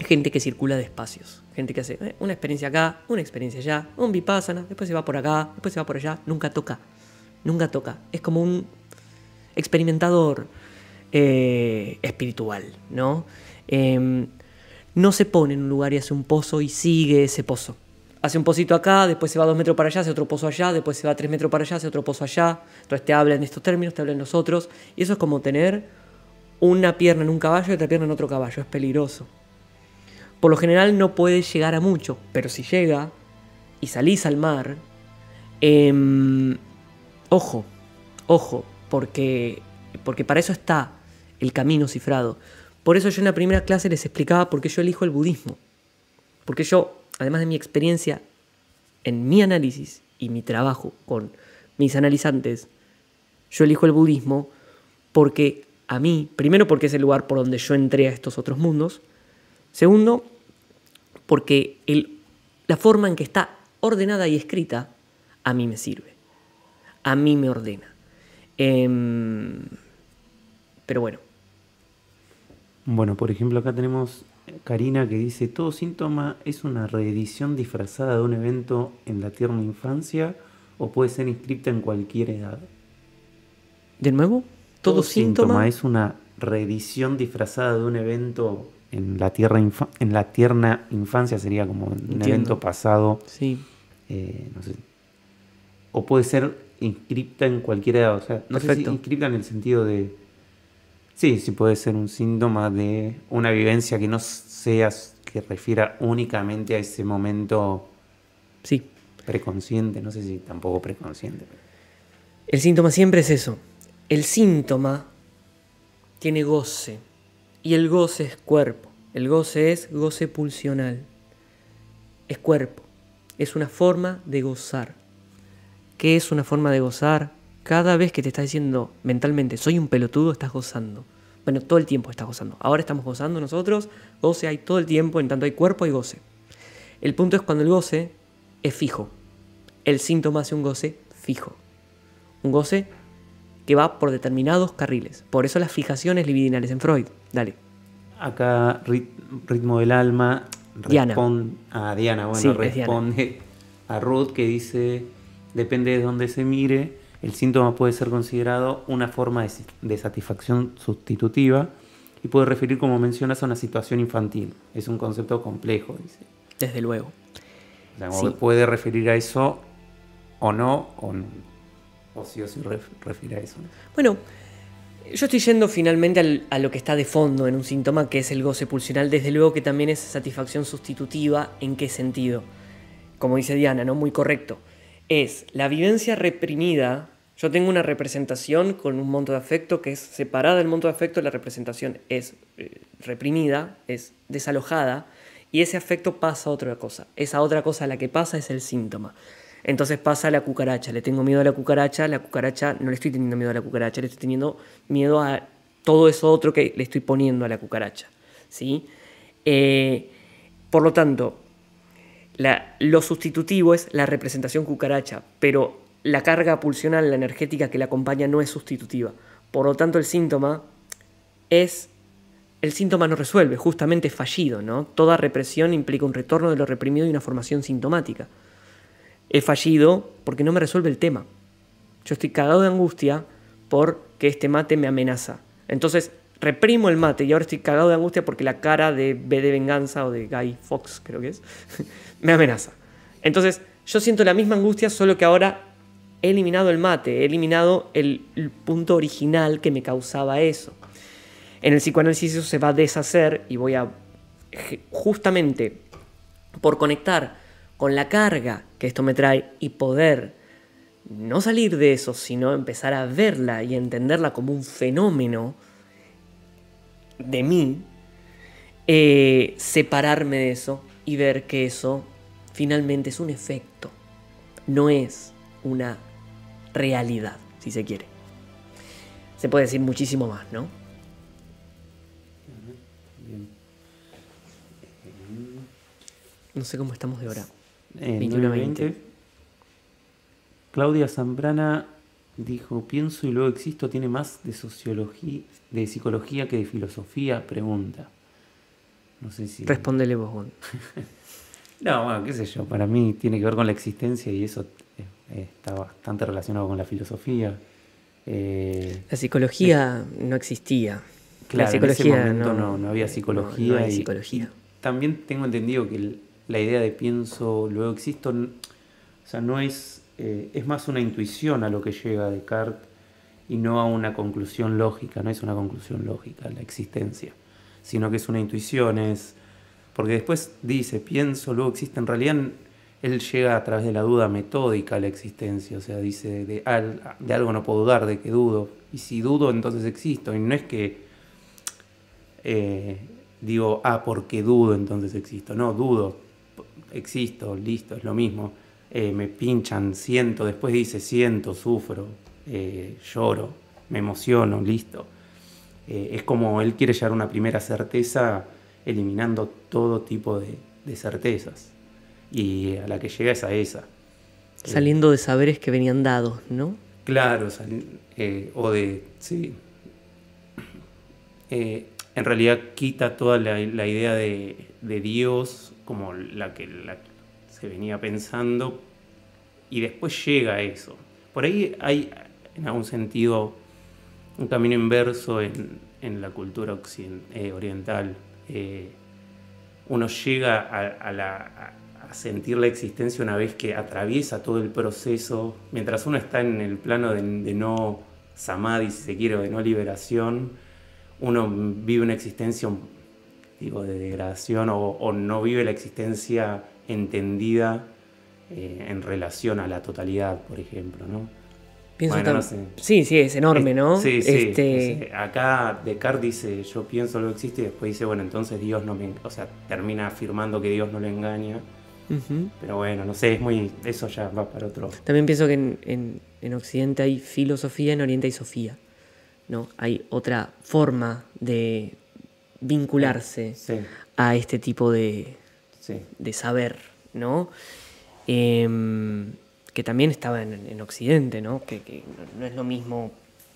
S1: gente que circula de espacios, gente que hace eh, una experiencia acá, una experiencia allá, un vipassana, después se va por acá, después se va por allá, nunca toca, nunca toca. Es como un experimentador, eh, espiritual, ¿no? Em, no se pone en un lugar y hace un pozo y sigue ese pozo. Hace un pocito acá, después se va dos metros para allá, hace otro pozo allá, después se va tres metros para allá, hace otro pozo allá. Entonces te hablan en estos términos, te hablan los otros. Y eso es como tener una pierna en un caballo y otra pierna en otro caballo. Es peligroso. Por lo general no puede llegar a mucho, pero si llega y salís al mar, em, ojo, ojo, porque, porque para eso está el camino cifrado. Por eso yo en la primera clase les explicaba por qué yo elijo el budismo. Porque yo, además de mi experiencia en mi análisis y mi trabajo con mis analizantes, yo elijo el budismo porque a mí, primero porque es el lugar por donde yo entré a estos otros mundos, segundo porque la forma en que está ordenada y escrita a mí me sirve,
S2: a mí me ordena. Em, pero bueno. Bueno, por ejemplo, acá tenemos Karina que dice, todo síntoma es una reedición disfrazada de un evento en la tierna infancia o puede ser inscripta en cualquier edad. ¿De nuevo? Todo, síntoma? es una reedición disfrazada de un evento en la tierra en la tierna infancia sería como un evento pasado sí eh, no sé. o puede ser inscripta en cualquiera, o sea, no sé si inscripta en el sentido de... Sí, sí puede ser un síntoma de una vivencia que no seas que refiera únicamente a ese momento... Sí. Preconsciente, no sé si tampoco preconsciente.
S1: El síntoma siempre es eso. El síntoma tiene goce. Y el goce es cuerpo. El goce es goce pulsional. Es cuerpo. Es una forma de gozar que es una forma de gozar. Cada vez que te estás diciendo mentalmente, soy un pelotudo, estás gozando. Bueno, todo el tiempo estás gozando. Ahora estamos gozando nosotros, goce hay todo el tiempo, en tanto hay cuerpo hay goce. El punto es cuando el goce es fijo. El síntoma hace un goce fijo. Un goce que va por determinados carriles. Por eso las fijaciones
S2: libidinales en Freud. Dale. Acá ritmo del alma responde a ah, Diana, bueno, responde a Ruth que dice Depende de dónde se mire, el síntoma puede ser considerado una forma de, satisfacción sustitutiva y puede referir, como mencionas, a una situación infantil. Es un concepto complejo, dice. Desde luego. Puede referir a eso o no, o, si o sí refiere a eso.
S1: Bueno, yo estoy yendo finalmente a lo que está de fondo en un síntoma, que es el goce pulsional. Desde luego que también es satisfacción sustitutiva. ¿En qué sentido? Como dice Diana, ¿no? Muy correcto es la vivencia reprimida. Yo tengo una representación con un monto de afecto que es separada del monto de afecto, la representación es eh, reprimida, es desalojada, y ese afecto pasa a otra cosa. Esa otra cosa a la que pasa es el síntoma. Entonces pasa a la cucaracha, le tengo miedo a la cucaracha, la cucaracha, no le estoy teniendo miedo a la cucaracha, le estoy teniendo miedo a todo eso otro que le estoy poniendo a la cucaracha. ¿sí? Eh, por lo tanto, lo sustitutivo es la representación cucaracha, pero la carga pulsional, la energética que la acompaña no es sustitutiva. Por lo tanto, el síntoma es... El síntoma no resuelve, justamente fallido, ¿no? Toda represión implica un retorno de lo reprimido y una formación sintomática. He fallido porque no me resuelve el tema. Yo estoy cagado de angustia porque este mate me amenaza. Entonces, reprimo el mate y ahora estoy cagado de angustia porque la cara de B de Venganza o de Guy Fox, creo que es, me amenaza. Entonces, yo siento la misma angustia, solo que ahora he eliminado el mate, he eliminado el, el punto original que me causaba eso. En el psicoanálisis eso se va a deshacer y voy a, justamente por conectar con la carga que esto me trae y poder no salir de eso, sino empezar a verla y entenderla como un fenómeno, de mí, eh, separarme de eso y ver que eso finalmente es un efecto, no es una realidad, si se quiere. Se puede decir muchísimo más, ¿no? No sé cómo estamos de hora. Eh,
S2: Claudia Zambrana dijo, pienso y luego existo, tiene más de sociología, de psicología que de filosofía, pregunta. No sé si... Respóndele vos, no, bueno, qué sé yo, para mí tiene que ver con la existencia y eso eh, está bastante relacionado con la filosofía. Eh, la psicología eh, no existía.
S1: Claro, la psicología no, no, había psicología. No, psicología.
S2: también tengo entendido que la idea de pienso, luego existo, o sea, no es eh, es más una intuición a lo que llega Descartes y no a una conclusión lógica, no es una conclusión lógica la existencia, sino que es una intuición, es... Porque después dice, pienso, luego existe, en realidad él llega a través de la duda metódica a la existencia, o sea, dice, de, algo no puedo dudar, de que dudo, y si dudo entonces existo, y no es que eh, digo, ah, porque dudo entonces existo, no, dudo, existo, listo, es lo mismo. Eh, me pinchan, siento, después dice siento, sufro, eh, lloro, me emociono, listo. Eh, es como él quiere llegar a una primera certeza eliminando todo tipo de, certezas. Y a la que llega es a esa.
S1: Saliendo de saberes que venían dados, ¿no?
S2: Claro, o de... Sí. en realidad quita toda la, idea de, Dios como la que la que venía pensando y después llega a eso. Por ahí hay en algún sentido un camino inverso en, la cultura eh, oriental. Eh, uno llega a, sentir la existencia una vez que atraviesa todo el proceso, mientras uno está en el plano de, no samadhi, si se quiere, o de no liberación, uno vive una existencia digo, de degradación o no vive la existencia entendida eh, en relación a la totalidad, por ejemplo, ¿no? Sí, sí, es enorme, ¿no? Sí, sí. Este- eh, acá Descartes dice, yo pienso lo que existe, y después dice, bueno, entonces Dios no me... O sea, termina afirmando que Dios no le engaña. Pero bueno, no sé, es muy... Eso ya va para otro...
S1: También pienso que en, Occidente hay filosofía, en Oriente hay Sofía, ¿no? Hay otra forma de vincularse a este tipo de, de saber, ¿no? Em, que también estaba en, Occidente, ¿no? Que, no es lo mismo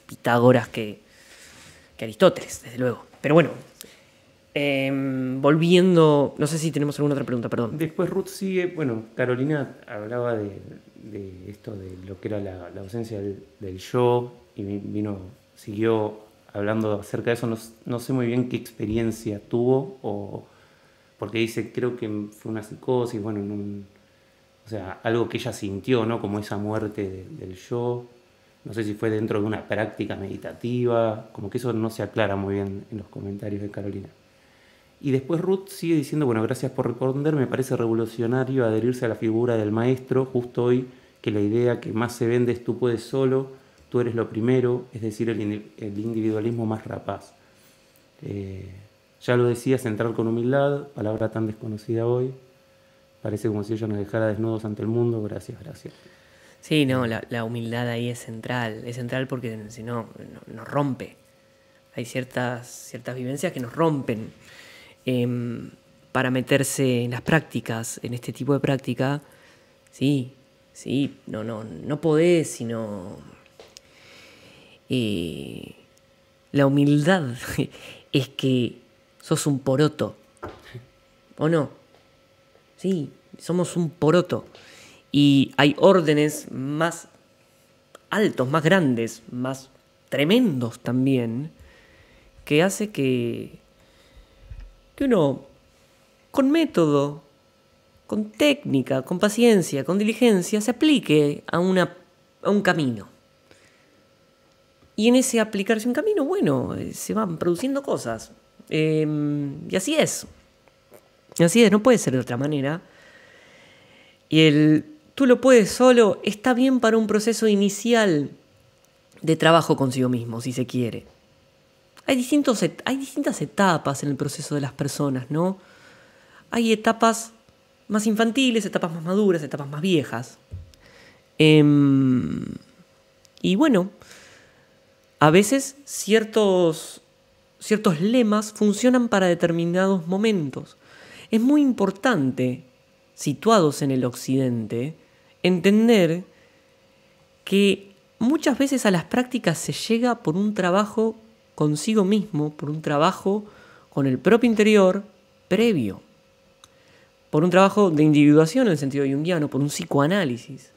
S1: Pitágoras que, Aristóteles, desde luego. Pero bueno, em, volviendo, no sé si tenemos alguna otra pregunta,
S2: perdón. Después Ruth sigue, bueno, Carolina hablaba de, esto, de lo que era la, ausencia del, yo, y vino, siguió hablando acerca de eso, no sé muy bien qué experiencia tuvo o porque dice, creo que fue una psicosis, bueno, o sea, algo que ella sintió, ¿no? Como esa muerte del yo, no sé si fue dentro de una práctica meditativa, como que eso no se aclara muy bien en los comentarios de Carolina. Y después Ruth sigue diciendo, bueno, gracias por responder, me parece revolucionario adherirse a la figura del maestro, justo hoy que la idea que más se vende es tú puedes solo, tú eres lo primero, es decir, el, individualismo más rapaz. Eh, ya lo decías, entrar con humildad, palabra tan desconocida hoy. Parece como si ella nos dejara desnudos ante el mundo. Gracias, gracias.
S1: Sí, no, la, humildad ahí es central. Es central porque si no, nos rompe. Hay ciertas, ciertas vivencias que nos rompen. Em, para meterse en las prácticas, en este tipo de práctica, sí, sí, no, no, no podés, sino eh, la humildad es que sos un poroto. ¿O no? Sí, somos un poroto. Y hay órdenes más altos, más grandes, más tremendos también, que hace que, que uno, con método, con técnica, con paciencia, con diligencia, se aplique a, una, a un camino. Y en ese aplicarse un camino, bueno, eh, se van produciendo cosas. Em, y así es. Y Así es, no puede ser de otra manera. Y el tú lo puedes solo está bien para un proceso inicial de trabajo consigo mismo, si se quiere. Hay, distintos, hay distintas etapas en el proceso de las personas, ¿no? Hay etapas más infantiles, etapas más maduras, etapas más viejas. Em, y bueno, a veces ciertos ciertos lemas funcionan para determinados momentos. Es muy importante, situados en el Occidente, entender que muchas veces a las prácticas se llega por un trabajo consigo mismo, por un trabajo con el propio interior previo, por un trabajo de individuación en el sentido junguiano, por un psicoanálisis.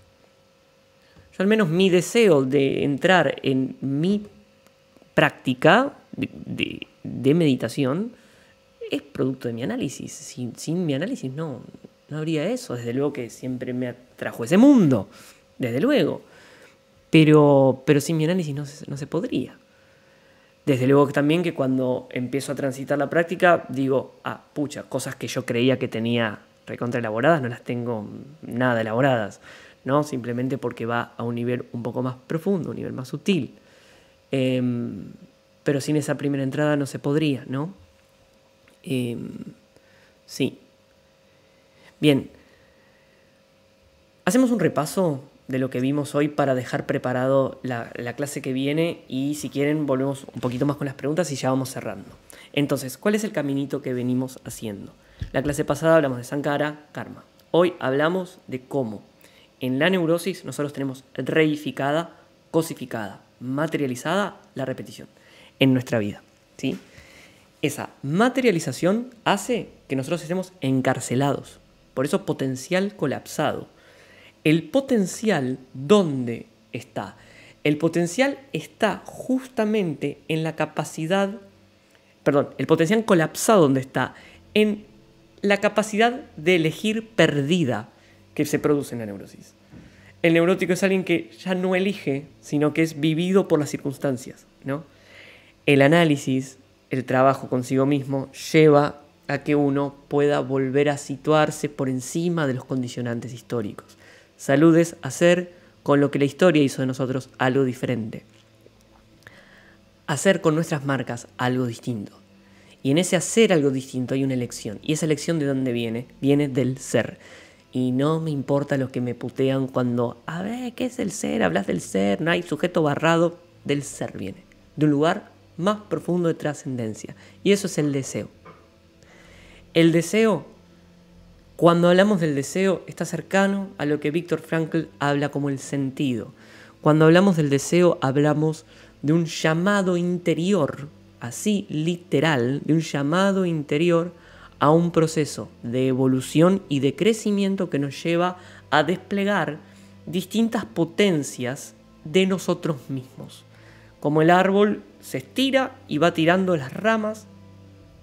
S1: Yo al menos mi deseo de entrar en mi práctica de, meditación es producto de mi análisis. Sin, mi análisis no, no habría eso. Desde luego que siempre me atrajo ese mundo, desde luego. Pero, pero sin mi análisis no se, podría. Desde luego también que cuando empiezo a transitar la práctica, digo, ah, pucha, cosas que yo creía que tenía recontra elaboradas, no las tengo nada elaboradas, ¿no? Simplemente porque va a un nivel un poco más profundo, un nivel más sutil. Em, pero sin esa primera entrada no se podría, ¿no? Em, sí. Bien. Hacemos un repaso de lo que vimos hoy para dejar preparado la, la, clase que viene y si quieren volvemos un poquito más con las preguntas y ya vamos cerrando. Entonces, ¿cuál es el caminito que venimos haciendo? La clase pasada hablamos de Sankara, karma. Hoy hablamos de cómo en la neurosis nosotros tenemos reificada, cosificada materializada la repetición en nuestra vida. ¿sí? Esa materialización hace que nosotros estemos encarcelados. Por eso potencial colapsado. El potencial, ¿dónde está? El potencial está justamente en la capacidad, perdón, el potencial colapsado donde está, en la capacidad de elegir perdida que se produce en la neurosis. El neurótico es alguien que ya no elige, sino que es vivido por las circunstancias, El análisis, el trabajo consigo mismo, lleva a que uno pueda volver a situarse por encima de los condicionantes históricos. Salud es hacer con lo que la historia hizo de nosotros algo diferente. Hacer con nuestras marcas algo distinto. Y en ese hacer algo distinto hay una elección. Y esa elección de dónde viene? Viene del ser y no me importa los que me putean cuando, a ver, ¿qué es el ser? Hablas del ser, no hay sujeto barrado, del ser viene, de un lugar más profundo de trascendencia, y eso es el deseo. El deseo, cuando hablamos del deseo, está cercano a lo que Víctor Frankl habla como el sentido. Cuando hablamos del deseo, hablamos de un llamado interior, así literal, de un llamado interior a un proceso de evolución y de crecimiento que nos lleva a desplegar distintas potencias de nosotros mismos. Como el árbol se estira y va tirando las ramas,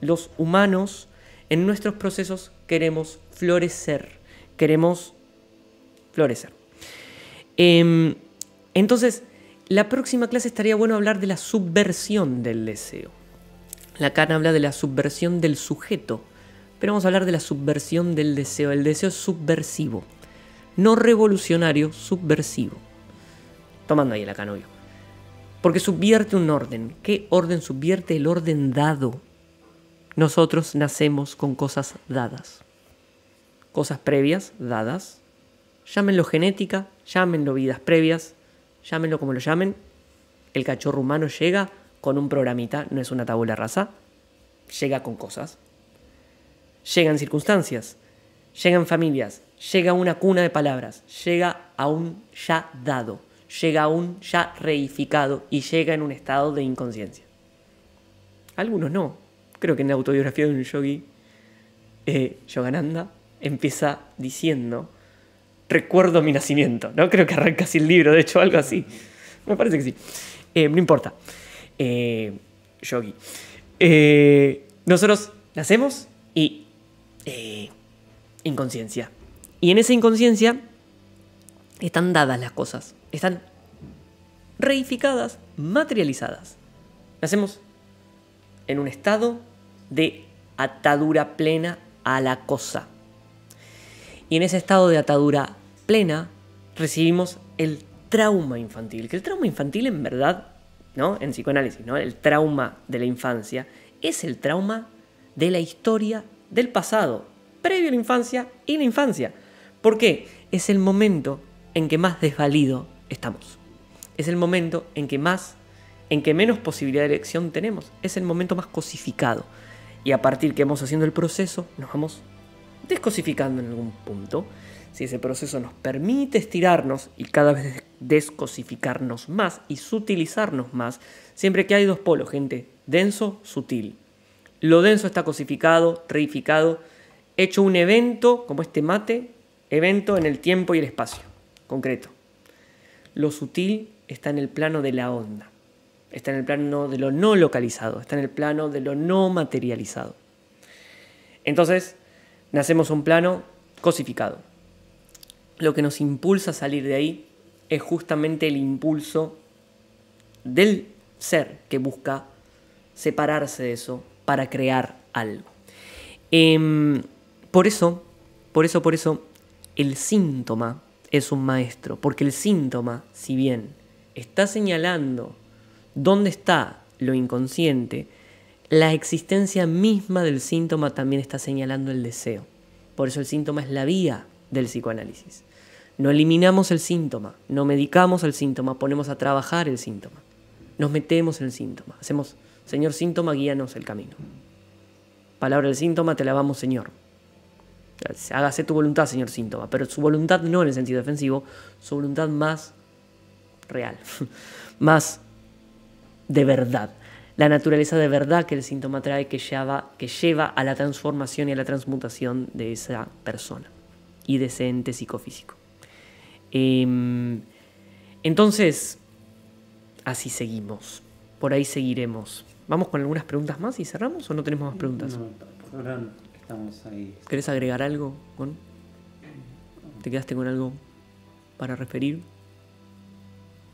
S1: los humanos en nuestros procesos queremos florecer, queremos florecer. Em, entonces, la próxima clase estaría bueno hablar de la subversión del deseo. Lacan habla de la subversión del sujeto pero vamos a hablar de la subversión del deseo. El deseo es subversivo, no revolucionario, subversivo. Tomando ahí el acanoyo. Porque subvierte un orden. ¿Qué orden subvierte? El orden dado. Nosotros nacemos con cosas dadas. Cosas previas, dadas. Llámenlo genética, llámenlo vidas previas, llámenlo como lo llamen. El cachorro humano llega con un programita, no es una tabula rasa. Llega con cosas, llegan circunstancias, llegan familias, llega una cuna de palabras, llega a un ya dado, llega a un ya reificado y llega en un estado de inconsciencia. Algunos no. Creo que en la autobiografía de un yogui, eh, Yogananda empieza diciendo, recuerdo mi nacimiento, ¿no? Creo que arranca así el libro, de hecho, algo así. Me parece que sí. Eh, no importa. Eh, yogi. nosotros nacemos y inconsciencia. Y en esa inconsciencia están dadas las cosas, están reificadas, materializadas. Nacemos en un estado de atadura plena a la cosa. Y en ese estado de atadura plena recibimos el trauma infantil, que el trauma infantil en verdad, ¿no? En psicoanálisis, ¿no? El trauma de la infancia es el trauma de la historia del pasado, previo a la infancia y la infancia. ¿Por qué? Es el momento en que más desvalido estamos. Es el momento en que más, en que menos posibilidad de elección tenemos. Es el momento más cosificado. Y a partir que vamos haciendo el proceso, nos vamos descosificando en algún punto. Si ese proceso nos permite estirarnos y cada vez descosificarnos más y sutilizarnos más, siempre que hay dos polos, gente, denso, sutil. Lo denso está cosificado, reificado hecho un evento, como este mate, evento en el tiempo y el espacio, concreto. Lo sutil está en el plano de la onda, está en el plano de lo no localizado, está en el plano de lo no materializado. Entonces, nacemos un plano cosificado. Lo que nos impulsa a salir de ahí es justamente el impulso del ser que busca separarse de eso para crear algo. Em, por eso, por eso, por eso, el síntoma es un maestro, porque el síntoma, si bien está señalando dónde está lo inconsciente, la existencia misma del síntoma también está señalando el deseo. Por eso el síntoma es la vía del psicoanálisis. No eliminamos el síntoma, no medicamos el síntoma, ponemos a trabajar el síntoma. Nos metemos en el síntoma. Hacemos, Señor síntoma, guíanos el camino. Palabra del síntoma, te la vamos, Señor. Hágase tu voluntad, señor síntoma. Pero su voluntad no en el sentido defensivo, su voluntad más real, más de verdad. La naturaleza de verdad que el síntoma trae que lleva, que lleva a la transformación y a la transmutación de esa persona y de ese ente psicofísico. Em, entonces, así seguimos. Por ahí seguiremos. ¿Vamos con algunas preguntas más y cerramos o no tenemos más preguntas? ¿Querés agregar algo, ¿Te quedaste con algo para referir?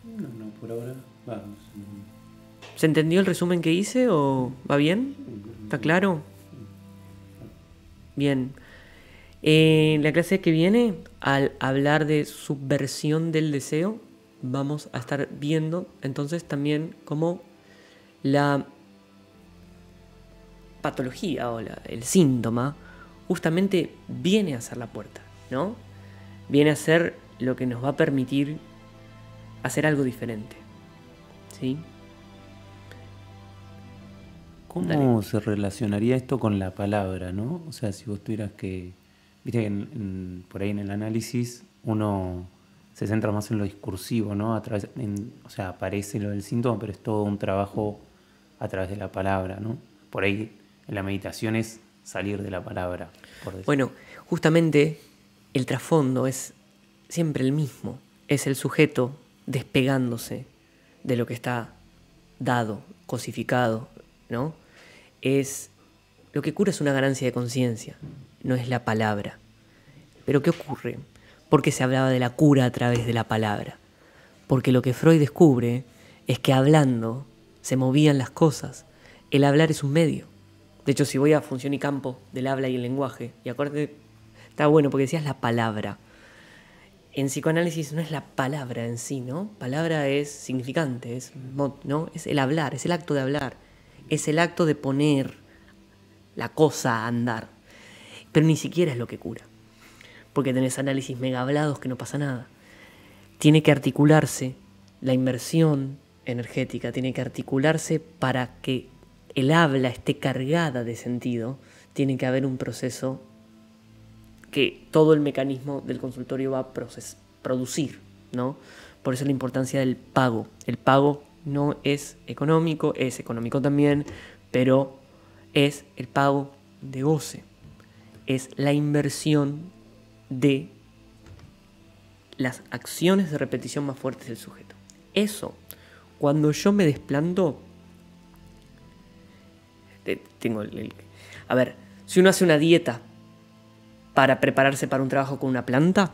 S2: No, no, por ahora vamos.
S1: ¿Se entendió el resumen que hice o va bien? ¿Está claro? Bien. En eh, la clase que viene, al hablar de subversión del deseo, vamos a estar viendo entonces también cómo la patología o el síntoma justamente viene a ser la puerta, ¿no? Viene a ser lo que nos va a permitir hacer algo diferente. ¿Sí?
S2: ¿Cómo se relacionaría esto con la palabra, no? O sea, si vos tuvieras que. Viste que por ahí en el análisis uno se centra más en lo discursivo, ¿no? o sea, aparece lo del síntoma, pero es todo un trabajo a través de la palabra, ¿no? Por ahí la meditación es salir de la palabra. bueno, justamente
S1: el trasfondo es siempre el mismo, es el sujeto despegándose de lo que está dado, cosificado, ¿no? Es lo que cura es una ganancia de conciencia, no es la palabra. Pero ¿qué ocurre? Porque se hablaba de la cura a través de la palabra. Porque lo que Freud descubre es que hablando se movían las cosas. El hablar es un medio. De hecho, si voy a función y campo del habla y el lenguaje, y acuérdate, está bueno porque decías la palabra. En psicoanálisis no es la palabra en sí, ¿no? Palabra es significante, es, ¿no? es el hablar, es el acto de hablar, es el acto de poner la cosa a andar. Pero ni siquiera es lo que cura, porque tenés análisis mega hablados que no pasa nada. Tiene que articularse la inmersión energética, tiene que articularse para que el habla esté cargada de sentido, tiene que haber un proceso que todo el mecanismo del consultorio va a producir, ¿no? Por eso la importancia del pago. El pago no es económico, es económico también, pero es el pago de goce. Es la inversión de las acciones de repetición más fuertes del sujeto. Eso, cuando yo me desplanto, tengo el, A ver, si uno hace una dieta para prepararse para un trabajo con una planta,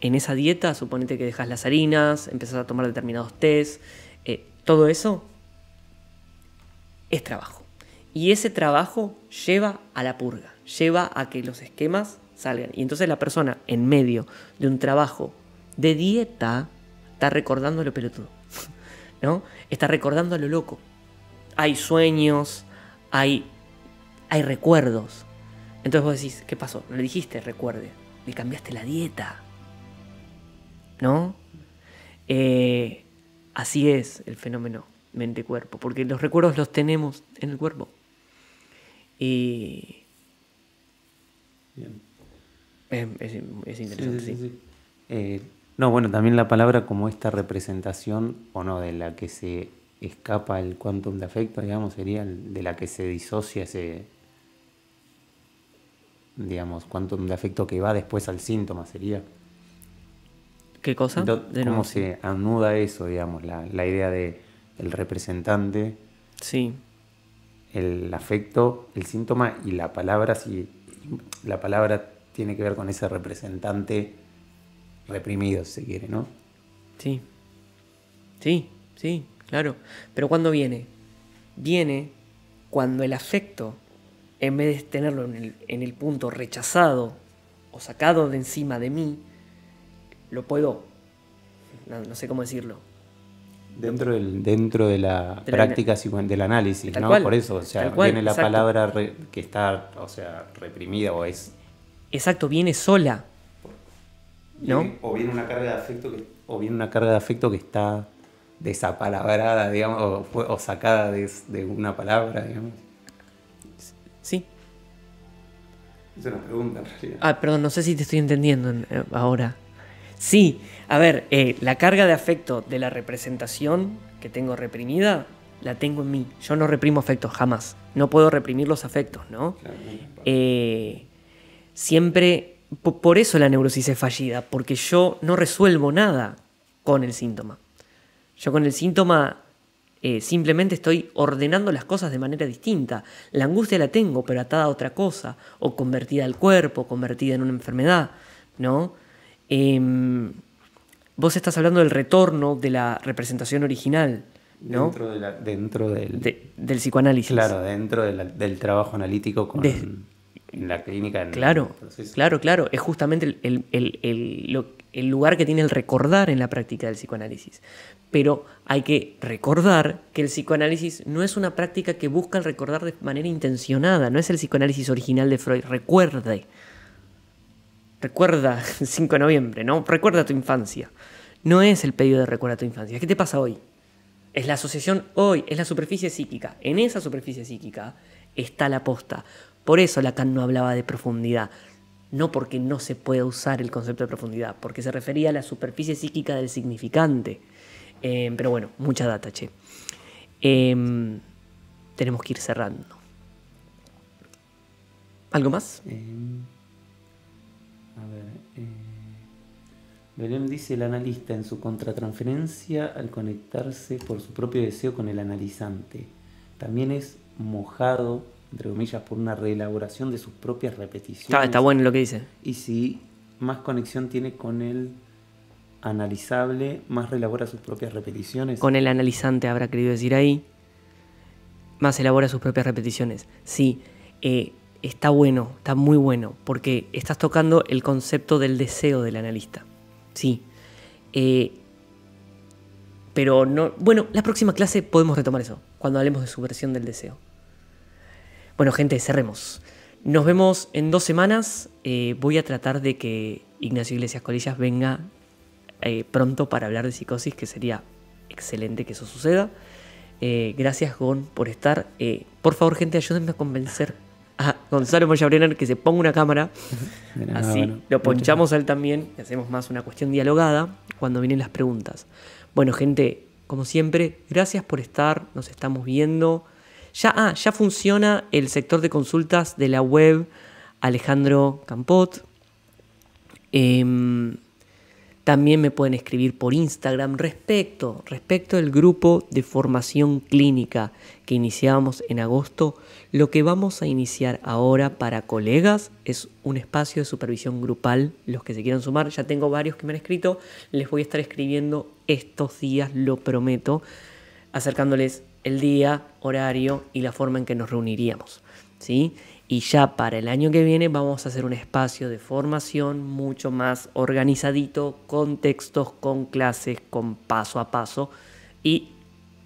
S1: en esa dieta suponete que dejas las harinas, empezás a tomar determinados tés, eh, todo eso es trabajo. Y ese trabajo lleva a la purga, lleva a que los esquemas salgan. Y entonces la persona en medio de un trabajo de dieta está recordando lo pelotudo, ¿no? Está recordando a lo loco. Hay sueños, hay hay recuerdos. Entonces vos decís, ¿qué pasó? No le dijiste recuerde, le cambiaste la dieta. ¿No? Eh, así es el fenómeno mente-cuerpo, porque los recuerdos los tenemos en el cuerpo. Y. Es, interesante, sí.
S2: Eh, no, bueno, también la palabra como esta representación, o no, de la que se escapa el quantum de afecto, digamos, sería de la que se disocia ese, digamos, cuánto de afecto que va después al síntoma sería. ¿Qué cosa? ¿Cómo se anuda eso, digamos, la, idea de el representante? Sí. El afecto, el síntoma y la palabra, si la palabra tiene que ver con ese representante reprimido, si se quiere, ¿no? Sí.
S1: Sí, sí, claro. Pero ¿cuándo viene? Viene cuando el afecto en vez de tenerlo en el, en el punto rechazado o sacado de encima de mí, lo puedo, no, sé cómo decirlo,
S2: Dentro, del, dentro de la práctica del análisis, ¿no? Por eso, o sea, viene la palabra que está, o sea, reprimida o es... Exacto, viene sola.
S1: ¿no? O viene
S2: una carga de afecto que, o viene una carga de afecto que está desapalabrada, digamos, o, sacada de, de, una palabra, digamos. Es una pregunta en realidad. Ah, perdón, no sé si te estoy
S1: entendiendo eh, ahora. Sí, a ver, eh, la carga de afecto de la representación que tengo reprimida, la tengo en mí. Yo no reprimo afectos jamás. No puedo reprimir los afectos, ¿no? Eh, siempre, por eso la neurosis es fallida, porque yo no resuelvo nada con el síntoma. Yo con el síntoma eh, simplemente estoy ordenando las cosas de manera distinta. La angustia la tengo, pero atada a otra cosa, o convertida al cuerpo, convertida en una enfermedad, ¿no? Em, vos estás hablando del retorno de la representación original, Dentro,
S2: del, psicoanálisis. Claro, dentro del trabajo analítico con... en la clínica. claro,
S1: claro, claro. Es justamente el, el, lugar que tiene el recordar en la práctica del psicoanálisis pero hay que recordar que el psicoanálisis no es una práctica que busca el recordar de manera intencionada, no es el psicoanálisis original de Freud, recuerde. Recuerda 5 de noviembre, ¿no? Recuerda tu infancia. No es el pedido de recuerda tu infancia. ¿Qué te pasa hoy? Es la asociación hoy, es la superficie psíquica. En esa superficie psíquica está la posta. Por eso Lacan no hablaba de profundidad. No porque no se pueda usar el concepto de profundidad, porque se refería a la superficie psíquica del significante. Eh, pero bueno, mucha data, che. Em, tenemos que ir cerrando.
S2: ¿Algo más? Em, a ver. Eh, Belén dice el analista en su contratransferencia al conectarse por su propio deseo con el analizante. También es mojado, entre comillas, por una reelaboración de sus propias repeticiones. Está, está bueno lo que dice. Y si más conexión tiene con el analizable, más elabora sus propias repeticiones.
S1: Con el analizante habrá querido decir ahí. Más elabora sus propias repeticiones. Sí, eh, está bueno, está muy bueno, porque estás tocando el concepto del deseo del analista. Sí. Eh, pero no. Bueno, la próxima clase podemos retomar eso, cuando hablemos de su versión del deseo. Bueno, gente, cerremos. Nos vemos en dos semanas. Eh, voy a tratar de que Ignacio Iglesias Colillas venga eh, pronto para hablar de psicosis, que sería excelente que eso suceda. Eh, gracias, Gon, por estar. Eh, por favor, gente, ayúdenme a convencer a Gonzalo Brenner que se ponga una cámara. Así lo ponchamos a él también y hacemos más una cuestión dialogada cuando vienen las preguntas. Bueno, gente, como siempre, gracias por estar. Nos estamos viendo. Ya, ah, ya funciona el sector de consultas de la web Alejandro Campot. Em, también me pueden escribir por Instagram respecto, respecto grupo de formación clínica que iniciamos en agosto. Lo que vamos a iniciar ahora para colegas es un espacio de supervisión grupal. Los que se quieran sumar, ya tengo varios que me han escrito, les voy a estar escribiendo estos días, lo prometo, acercándoles el día, horario y la forma en que nos reuniríamos. ¿sí? Y ya para el año que viene vamos a hacer un espacio de formación mucho más organizadito, con textos, con clases, con paso a paso y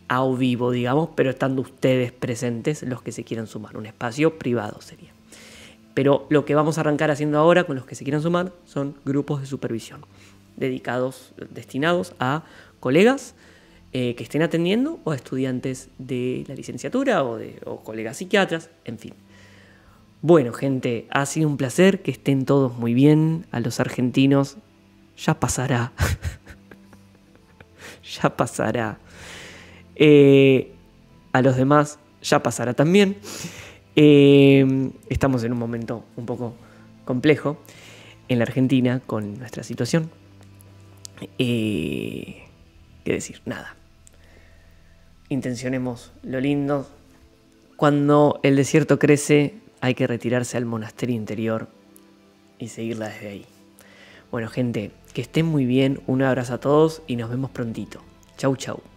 S1: a vivo, digamos, pero estando ustedes presentes, los que se quieran sumar. Un espacio privado sería. Pero lo que vamos a arrancar haciendo ahora con los que se quieran sumar son grupos de supervisión, dedicados, destinados a colegas eh, que estén atendiendo o estudiantes de la licenciatura o, de, o colegas psiquiatras, en fin. Bueno, gente, ha sido un placer, que estén todos muy bien. A los argentinos, ya pasará. ya pasará. Eh, a los demás, ya pasará también. Eh, estamos en un momento un poco complejo en la Argentina con nuestra situación. Eh, ¿Qué decir? Nada. Intencionemos lo lindo. Cuando el desierto crece, hay que retirarse al monasterio interior y seguirla desde ahí. Bueno gente, que estén muy bien, un abrazo a todos y nos vemos prontito. Chau chau.